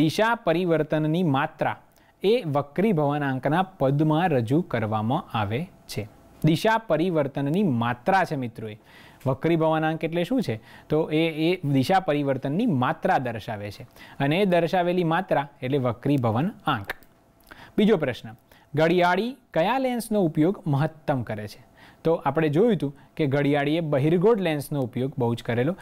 દિશા પરિવર્તનની માત્રા એ વક્રી ભવનાંકના પદમાં રજૂ કરવામાં આવે છે દિશા પરિવર્તનની માત્રા છે મિત્રો એ વક્રી ભવનાંક એટલે શું છે તો એ એ દિશા પરિવર્તનની માત્રા દર્શાવે છે અને એ દર્શાવેલી માત્રા એટલે વક્રી ભવન આંક બીજો પ્રશ્ન ઘડિયાળી કયા લેન્સનો ઉપયોગ મહત્તમ કરે છે તો આપણે જોયું હતું કે ઘડિયાળીએ બહિર્ગોળ લેન્સનો ઉપયોગ બહુ જ કરેલો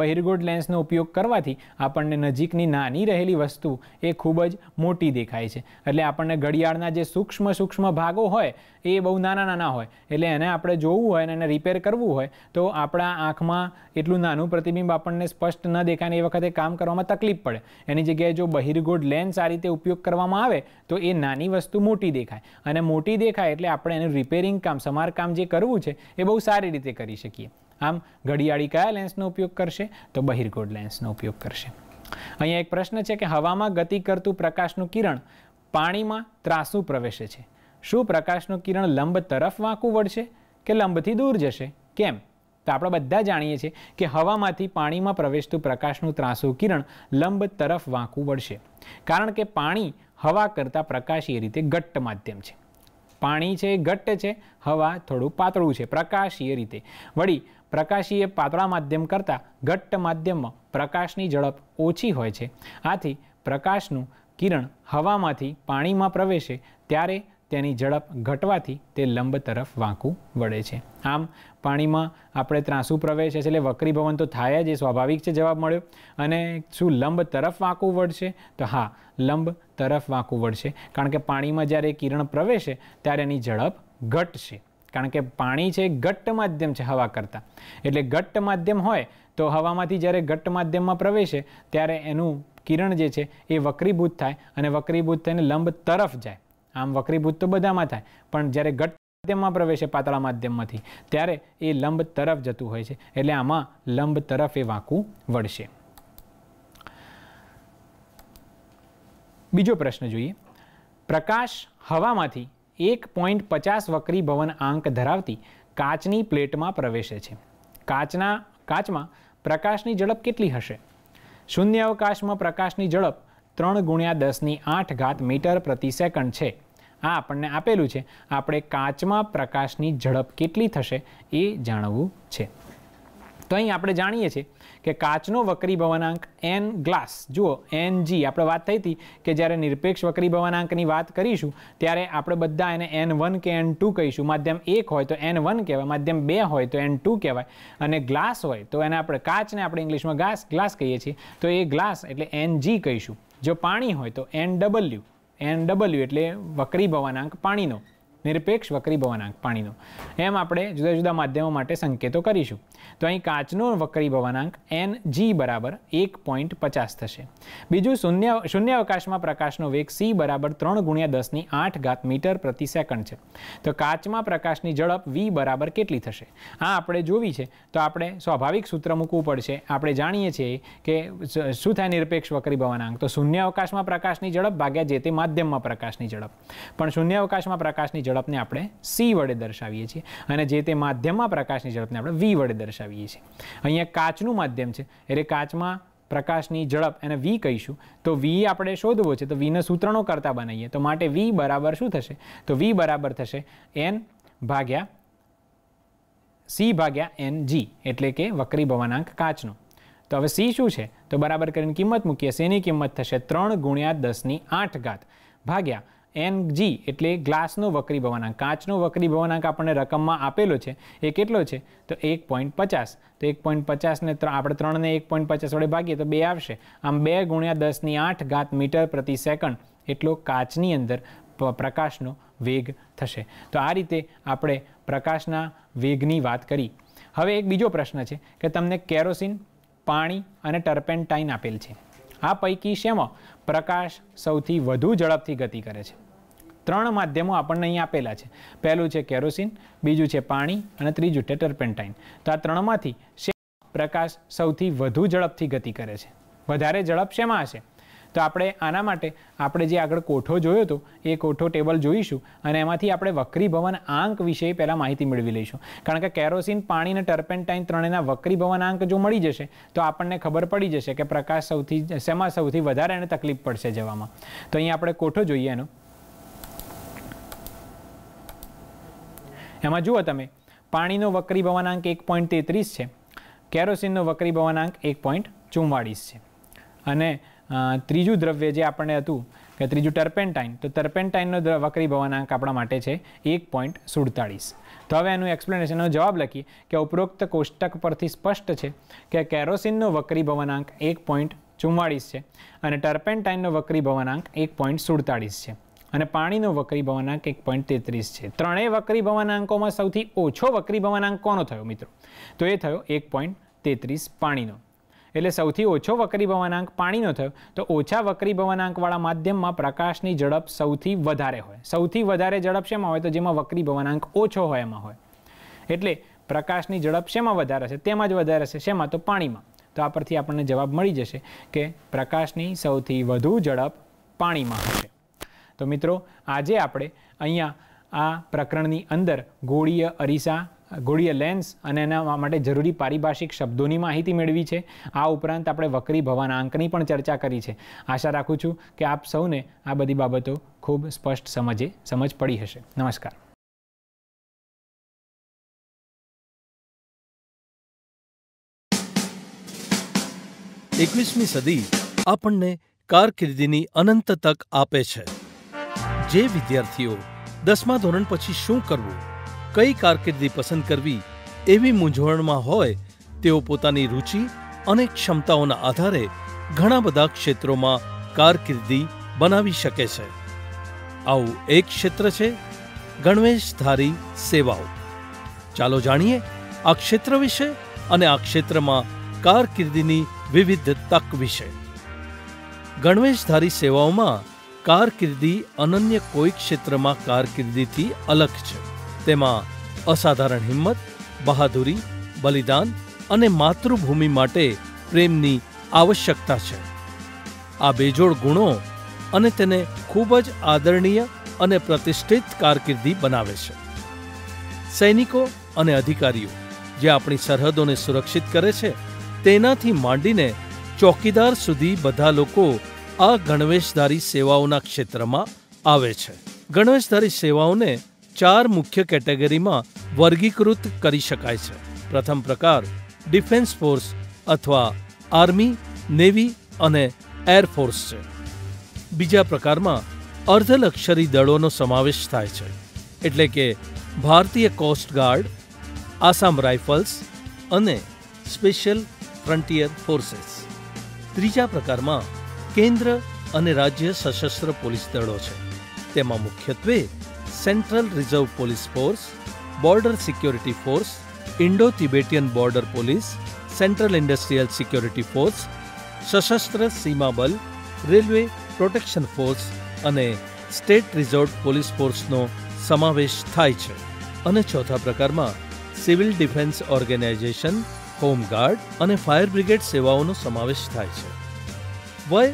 બહિર્ગોળ લેન્સનો ઉપયોગ કરવાથી આપણને નજીકની નાની રહેલી વસ્તુ એ ખૂબ જ મોટી દેખાય છે એટલે આપણને ઘડિયાળના જે સૂક્ષ્મ સૂક્ષ્મ ભાગો હોય એ બહુ નાના નાના હોય એટલે એને આપણે જોવું હોય અને એને રિપેર કરવું હોય તો આપણા આંખમાં એટલું નાનું પ્રતિબિંબ આપણને સ્પષ્ટ ન દેખાય ને એ વખતે કામ કરવામાં તકલીફ પડે એની જગ્યાએ જો બહિર્ગોળ લેન્સ આ રીતે ઉપયોગ કરવામાં આવે તો એ નાની વસ્તુ મોટી દેખાય અને મોટી દેખાય એટલે આપણે એનું રિપેરિંગ કામ સમારકામ જે કરવું છે એ બહુ સારી સારી રીતે કરી શકીએ આમ ઘડિયાળી કયા લેન્સનો ઉપયોગ કરશે તો બહિર્ગોળ લેન્સનો ઉપયોગ કરશે અહીંયા એક પ્રશ્ન છે કે હવામાં ગતિ કરતું પ્રકાશનું કિરણ પાણીમાં ત્રાસુ પ્રવેશે છે શું પ્રકાશનું કિરણ લંબ તરફ વાંકું વળશે કે લંબથી દૂર જશે કેમ તો આપણે બધા જાણીએ છીએ કે હવામાંથી પાણીમાં પ્રવેશતું પ્રકાશનું ત્રાસુ કિરણ લંબ તરફ વાંકું વળશે કારણ કે પાણી હવા કરતાં પ્રકાશ એ રીતે ઘટ્ટ માધ્યમ છે પાણી છે એ ઘટ્ટ છે હવા થોડું પાતળું છે પ્રકાશીય રીતે વળી પ્રકાશીય પાતળા માધ્યમ કરતાં ઘટ્ટ માધ્યમમાં પ્રકાશની ઝડપ ઓછી હોય છે આથી પ્રકાશનું કિરણ હવામાંથી પાણીમાં પ્રવેશે ત્યારે તેની ઝડપ ઘટવાથી તે લંબ તરફ વાંકું વળે છે આમ પાણીમાં આપણે ત્રાંસું પ્રવેશ એટલે વક્રીભવન તો થાય જ એ સ્વાભાવિક છે જવાબ મળ્યો અને શું લંબ તરફ વાંકું વળશે તો હા લંબ તરફ વાંકું વળશે કારણ કે પાણીમાં જ્યારે કિરણ પ્રવેશે ત્યારે એની ઝડપ ઘટશે કારણ કે પાણી છે ઘટ્ટ માધ્યમ છે હવા કરતાં એટલે ઘટ્ટ માધ્યમ હોય તો હવામાંથી જ્યારે ઘટ્ટ માધ્યમમાં પ્રવેશે ત્યારે એનું કિરણ જે છે એ વક્રીભૂત થાય અને વક્રીભૂત થઈને લંબ તરફ જાય આમ વક્રીભૂત તો બધામાં થાય પણ જ્યારે ઘટ માધ્યમમાં પ્રવેશે પાતળા માધ્યમમાંથી ત્યારે એ લંબ તરફ જતું હોય છે એટલે આમાં લંબ તરફ એ વાંકું વળશે બીજો પ્રશ્ન જોઈએ પ્રકાશ હવામાંથી એક પોઈન્ટ પચાસ વક્રી ભવન આંક ધરાવતી કાચની પ્લેટમાં પ્રવેશે છે કાચના કાચમાં પ્રકાશની ઝડપ કેટલી હશે શૂન્ય અવકાશમાં પ્રકાશની ઝડપ ત્રણ ગુણ્યા દસની આઠ ઘાત મીટર પ્રતિ સેકન્ડ છે આ આપણને આપેલું છે આપણે કાચમાં પ્રકાશની ઝડપ કેટલી થશે એ જાણવું છે તો અહીં આપણે જાણીએ છીએ કે કાચનો વક્રી ભવનાંક એન ગ્લાસ જુઓ એન જી આપણે વાત થઈ હતી કે જ્યારે નિરપેક્ષ વક્રી ભવનાંકની વાત કરીશું ત્યારે આપણે બધા એને એન વન કે એન ટુ કહીશું માધ્યમ એક હોય તો એન વન કહેવાય માધ્યમ બે હોય તો એન ટુ કહેવાય અને ગ્લાસ હોય તો એને આપણે કાચને આપણે ઇંગ્લિશમાં ગ્લાસ ગ્લાસ કહીએ છીએ તો એ ગ્લાસ એટલે એન જી કહીશું જો પાણી હોય તો એન ડબલ્યુ એન ડબલ્યુ એટલે વક્રી ભવનાંક પાણીનો નિરપેક્ષ વક્રી ભવનાંક પાણીનો એમ આપણે જુદા જુદા માધ્યમો માટે સંકેતો કરીશું તો અહીં કાચનો વક્રી ભવનાંક એન જી બરાબર એક પોઈન્ટ પચાસ થશે બીજું શૂન્ય શૂન્યાવકાશમાં પ્રકાશનો વેગ સી બરાબર ત્રણ ગુણ્યા દસની આઠ ઘાત મીટર પ્રતિ સેકન્ડ છે તો કાચમાં પ્રકાશની ઝડપ વી બરાબર કેટલી થશે આ આપણે જોવી છે તો આપણે સ્વાભાવિક સૂત્ર મૂકવું પડશે આપણે જાણીએ છીએ કે શું થાય નિરપેક્ષ વક્રી ભવનાંક તો શૂન્યાવકાશમાં પ્રકાશની ઝડપ ભાગ્યા જે તે માધ્યમમાં પ્રકાશની ઝડપ પણ શૂન્યાવકાશમાં પ્રકાશની ઝડપને આપણે સી વડે દર્શાવીએ છીએ અને જે તે માધ્યમમાં પ્રકાશની ઝડપને આપણે વી વડે દર્શાવીએ છીએ અહીંયા કાચનું માધ્યમ છે એટલે કાચમાં પ્રકાશની ઝડપ એને વી કહીશું તો વી આપણે શોધવો છે તો વીને સૂત્રણો કરતા બનાવીએ તો માટે વી બરાબર શું થશે તો વી બરાબર થશે એન ભાગ્યા સી ભાગ્યા એન જી એટલે કે વક્રી ભવનાંક કાચનો તો હવે સી શું છે તો બરાબર કરીને કિંમત મૂકીએ સીની કિંમત થશે ત્રણ ગુણ્યા દસની આઠ ઘાત ભાગ્યા એન જી એટલે ગ્લાસનો વક્રીભવનાંક કાચનો વક્રીભવનાંક આપણને રકમમાં આપેલો છે એ કેટલો છે તો એક પોઈન્ટ પચાસ તો એક પોઈન્ટ પચાસને આપણે ત્રણને એક પોઈન્ટ પચાસ વડે ભાગીએ તો બે આવશે આમ બે ગુણ્યા દસની આઠ ઘાત મીટર પ્રતિ સેકન્ડ એટલો કાચની અંદર પ્રકાશનો વેગ થશે તો આ રીતે આપણે પ્રકાશના વેગની વાત કરી હવે એક બીજો પ્રશ્ન છે કે તમને કેરોસીન પાણી અને ટર્પેન્ટાઇન આપેલ છે આ પૈકી શેમાં પ્રકાશ સૌથી વધુ ઝડપથી ગતિ કરે છે ત્રણ માધ્યમો આપણને અહીં આપેલા છે પહેલું છે કેરોસીન બીજું છે પાણી અને ત્રીજું છે ટર્પેન્ટાઇન તો આ ત્રણમાંથી પ્રકાશ સૌથી વધુ ઝડપથી ગતિ કરે છે વધારે ઝડપ શેમાં હશે તો આપણે આના માટે આપણે જે આગળ કોઠો જોયો હતો એ કોઠો ટેબલ જોઈશું અને એમાંથી આપણે વક્રી ભવન આંક વિશે પહેલાં માહિતી મેળવી લઈશું કારણ કે કેરોસીન પાણી અને ટર્પેન્ટાઇન ત્રણેયના ભવન આંક જો મળી જશે તો આપણને ખબર પડી જશે કે પ્રકાશ સૌથી શેમાં સૌથી વધારે એને તકલીફ પડશે જવામાં તો અહીં આપણે કોઠો જોઈએ એનો એમાં જુઓ તમે પાણીનો વક્રીભવનાંક એક પોઈન્ટ તેત્રીસ છે કેરોસીનનો વક્રી વક્રીભવનાંક એક પોઈન્ટ ચુમ્માળીસ છે અને ત્રીજું દ્રવ્ય જે આપણને હતું કે ત્રીજું ટર્પેન્ટાઇન તો ટર્પેન્ટાઇનનો વક્રી ભવનાંક આપણા માટે છે એક પોઈન્ટ સુડતાળીસ તો હવે એનું એક્સપ્લેનેશનનો જવાબ લખીએ કે ઉપરોક્ત કોષ્ટક પરથી સ્પષ્ટ છે કે કેરોસીનનો વક્રી ભવનાંક એક પોઈન્ટ ચુમ્માળીસ છે અને ટર્પેન્ટાઇનનો વક્રી ભવનાંક એક પોઈન્ટ સુડતાળીસ છે અને પાણીનો વક્રી ભવનાંક એક પોઈન્ટ તેત્રીસ છે ત્રણેય વક્રી ભવનાંકોમાં સૌથી ઓછો વક્રી ભવનાંક કોનો થયો મિત્રો તો એ થયો એક પોઈન્ટ તેત્રીસ પાણીનો એટલે સૌથી ઓછો વક્રીભવનાંક પાણીનો થયો તો ઓછા વક્રી વક્રીભવનાંકવાળા માધ્યમમાં પ્રકાશની ઝડપ સૌથી વધારે હોય સૌથી વધારે ઝડપ શેમાં હોય તો જેમાં વક્રીભવનાંક ઓછો હોય એમાં હોય એટલે પ્રકાશની ઝડપ શેમાં વધારે છે તેમાં જ વધારે છે શેમાં તો પાણીમાં તો આ પરથી આપણને જવાબ મળી જશે કે પ્રકાશની સૌથી વધુ ઝડપ પાણીમાં હશે તો મિત્રો આજે આપણે અહીંયા આ પ્રકરણની અંદર ગોળીય અરીસા ગોળીય લેન્સ અને એના માટે જરૂરી પારિભાષિક શબ્દોની માહિતી મેળવી છે આ ઉપરાંત આપણે વક્રી આંકની પણ ચર્ચા કરી છે આશા રાખું છું કે આપ સૌને આ બધી બાબતો ખૂબ સ્પષ્ટ સમજે સમજ પડી હશે નમસ્કાર એકવીસમી સદી આપણને કારકિર્દીની અનંત તક આપે છે જે વિદ્યાર્થીઓ દસમા ધોરણ પછી શું કરવું કઈ કારકિર્દી પસંદ કરવી એવી મૂંઝવણમાં હોય તેઓ પોતાની રુચિ અને ક્ષમતાઓના આધારે ઘણા બધા ક્ષેત્રોમાં કારકિર્દી બનાવી શકે છે આવું એક ક્ષેત્ર છે ગણવેશધારી સેવાઓ ચાલો જાણીએ આ ક્ષેત્ર વિશે અને આ ક્ષેત્રમાં કારકિર્દીની વિવિધ તક વિશે ગણવેશધારી સેવાઓમાં કારકિર્દી અનન્ય કોઈ ક્ષેત્રમાં કારકિર્દીથી અલગ છે તેમાં અસાધારણ હિંમત બહાદુરી બલિદાન અને માતૃભૂમિ માટે પ્રેમની આવશ્યકતા છે આ બેજોડ ગુણો અને તેને ખૂબ જ આદરણીય અને પ્રતિષ્ઠિત કારકિર્દી બનાવે છે સૈનિકો અને અધિકારીઓ જે આપણી સરહદોને સુરક્ષિત કરે છે તેનાથી માંડીને ચોકીદાર સુધી બધા લોકો આ ગણવેશધારી સેવાઓના ક્ષેત્રમાં આવે છે ગણવેશધારી સેવાઓને ચાર મુખ્ય કેટેગરીમાં વર્ગીકૃત કરી શકાય છે પ્રથમ પ્રકાર ડિફેન્સ ફોર્સ અથવા આર્મી નેવી અને એરફોર્સ છે બીજા પ્રકારમાં અર્ધલક્ષરી દળોનો સમાવેશ થાય છે એટલે કે ભારતીય કોસ્ટગાર્ડ આસામ રાઇફલ્સ અને સ્પેશિયલ ફ્રન્ટિયર ફોર્સેસ ત્રીજા પ્રકારમાં કેન્દ્ર અને રાજ્ય સશસ્ત્ર પોલીસ દળો છે તેમાં મુખ્યત્વે central reserve police force border security force Indo Tibetan border police central industrial security force Sashastra Seema Bal railway protection force અને સ્ટેટ રિઝર્વ પોલીસ ફોર્સનો સમાવેશ થાય છે અને ચોથા પ્રકારમાં સિવિલ ડિફેન્સ ઓર્ગેનાઇઝેશન હોમગાર્ડ અને ફાયર બ્રિગેડ સેવાઓનો સમાવેશ થાય છે વય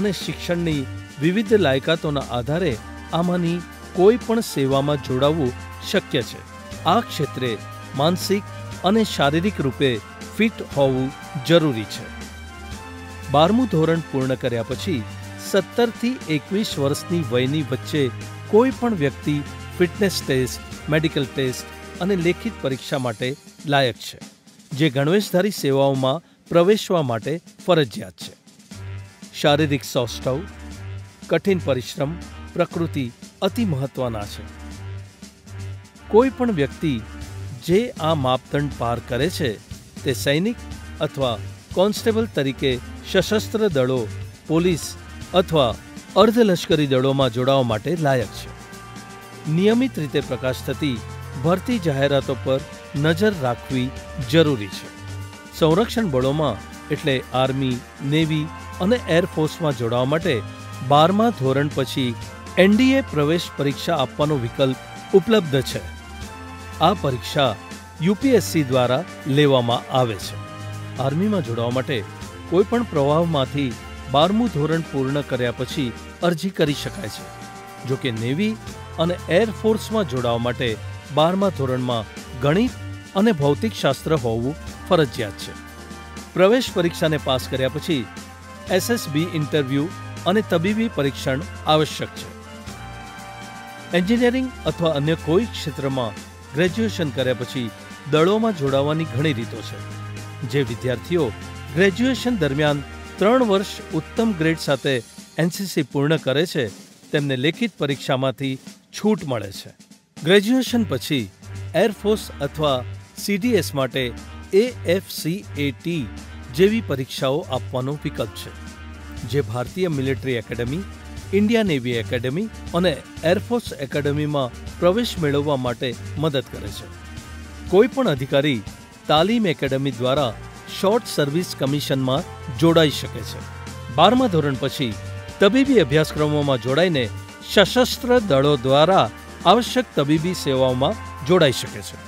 અને શિક્ષણની વિવિધ લાયકાતોના આધારે આમાંની કોઈ પણ સેવામાં જોડાવવું શક્ય છે આ ક્ષેત્રે માનસિક અને શારીરિક રૂપે ફિટ હોવું જરૂરી છે બારમું ધોરણ પૂર્ણ કર્યા પછી સત્તરથી એકવીસ વર્ષની વયની વચ્ચે કોઈ પણ વ્યક્તિ ફિટનેસ ટેસ્ટ મેડિકલ ટેસ્ટ અને લેખિત પરીક્ષા માટે લાયક છે જે ગણવેશધારી સેવાઓમાં પ્રવેશવા માટે ફરજિયાત છે શારીરિક સૌષ્ઠવ કઠિન પરિશ્રમ પ્રકૃતિ અતિ મહત્ત્વના છે કોઈ પણ વ્યક્તિ જે આ માપદંડ પાર કરે છે તે સૈનિક અથવા કોન્સ્ટેબલ તરીકે સશસ્ત્ર દળો પોલીસ અથવા અર્ધલશ્કરી દળોમાં જોડાવા માટે લાયક છે નિયમિત રીતે પ્રકાશ થતી ભરતી જાહેરાતો પર નજર રાખવી જરૂરી છે સંરક્ષણ બળોમાં એટલે આર્મી નેવી અને એરફોર્સમાં જોડાવા માટે બારમા ધોરણ પછી એનડીએ પ્રવેશ પરીક્ષા આપવાનો વિકલ્પ ઉપલબ્ધ છે આ પરીક્ષા યુપીએસસી દ્વારા લેવામાં આવે છે આર્મીમાં જોડાવા માટે કોઈપણ પ્રવાહમાંથી બારમું ધોરણ પૂર્ણ કર્યા પછી અરજી કરી શકાય છે જો કે નેવી અને એરફોર્સમાં જોડાવા માટે બારમા ધોરણમાં ગણિત અને ભૌતિકશાસ્ત્ર હોવું ફરજિયાત છે પ્રવેશ પરીક્ષાને પાસ કર્યા પછી એસએસબી ઇન્ટરવ્યૂ અને તબીબી પરીક્ષણ આવશ્યક છે એન્જિનિયરિંગ અથવા અન્ય કોઈ ક્ષેત્રમાં ગ્રેજ્યુએશન કર્યા પછી દળોમાં જોડાવાની ઘણી રીતો છે જે વિદ્યાર્થીઓ ગ્રેજ્યુએશન દરમિયાન ત્રણ વર્ષ ઉત્તમ ગ્રેડ સાથે એનસીસી પૂર્ણ કરે છે તેમને લેખિત પરીક્ષામાંથી છૂટ મળે છે ગ્રેજ્યુએશન પછી એરફોર્સ અથવા સીડીએસ માટે એએફસીએટી જેવી પરીક્ષાઓ આપવાનો વિકલ્પ છે જે ભારતીય military academy India navy academy અને એરફોર્સ એકેડેમીમાં પ્રવેશ મેળવવા માટે મદદ કરે છે કોઈપણ અધિકારી તાલીમ એકેડેમી દ્વારા શોર્ટ સર્વિસ કમિશનમાં જોડાઈ શકે છે બારમા ધોરણ પછી તબીબી અભ્યાસક્રમોમાં જોડાઈને સશસ્ત્ર દળો દ્વારા આવશ્યક તબીબી સેવાઓમાં જોડાઈ શકે છે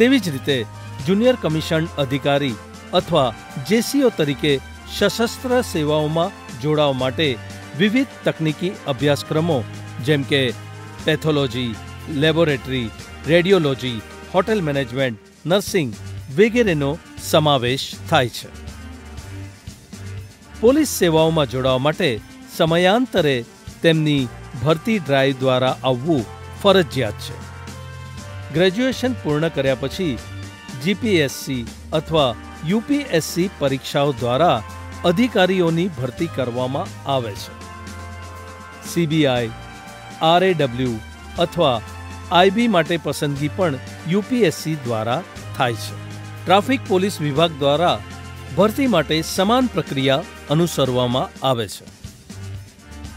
તેવી જ રીતે જુનિયર કમિશન અધિકારી અથવા જેસીઓ તરીકે સશસ્ત્ર સેવાઓમાં જોડાવા માટે વિવિધ તકનીકી અભ્યાસક્રમો જેમ કે pathology laboratory radiology hotel management nursing વગેરેનો સમાવેશ થાય છે પોલીસ સેવાઓમાં જોડાવા માટે સમયાંતરે તેમની ભરતી ડ્રાઈવ દ્વારા આવવું ફરજિયાત છે ગ્રેજ્યુએશન પૂર્ણ કર્યા પછી જીપીએસસી અથવા યુપીએસસી પરીક્ષાઓ દ્વારા અધિકારીઓની ભરતી કરવામાં આવે છે સીબીઆઈ આરએડબ્લ્યુ અથવા આઈબી માટે પસંદગી પણ યુપીએસસી દ્વારા થાય છે ટ્રાફિક પોલીસ વિભાગ દ્વારા ભરતી માટે સમાન પ્રક્રિયા અનુસરવામાં આવે છે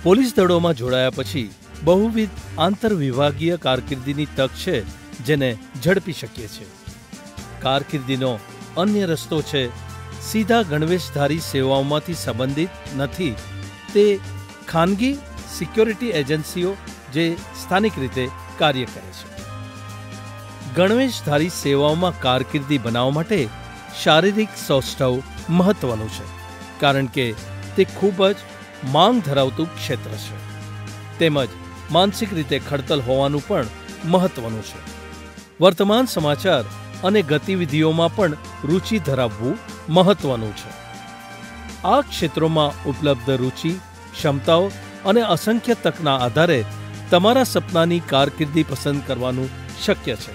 પોલીસ દળોમાં જોડાયા પછી બહુવિધ આંતરવિભાગીય કારકિર્દીની તક છે જેને ઝડપી શકીએ છીએ કારકિર્દીનો અન્ય રસ્તો છે સીધા ગણવેશધારી સેવાઓમાંથી સંબંધિત નથી તે ખાનગી સિક્યોરિટી એજન્સીઓ જે સ્થાનિક રીતે કાર્ય કરે છે ગણવેશધારી સેવાઓમાં કારકિર્દી બનાવવા માટે શારીરિક સૌષ્ઠવ મહત્વનું છે કારણ કે તે ખૂબ જ માંગ ધરાવતું ક્ષેત્ર છે તેમજ માનસિક રીતે ખડતલ હોવાનું પણ મહત્વનું છે વર્તમાન સમાચાર અને ગતિવિધિઓમાં પણ રુચિ ધરાવવું મહત્વનું છે આ ક્ષેત્રોમાં ઉપલબ્ધ રુચિ ક્ષમતાઓ અને અસંખ્ય તકના આધારે તમારા સપનાની કારકિર્દી પસંદ કરવાનું શક્ય છે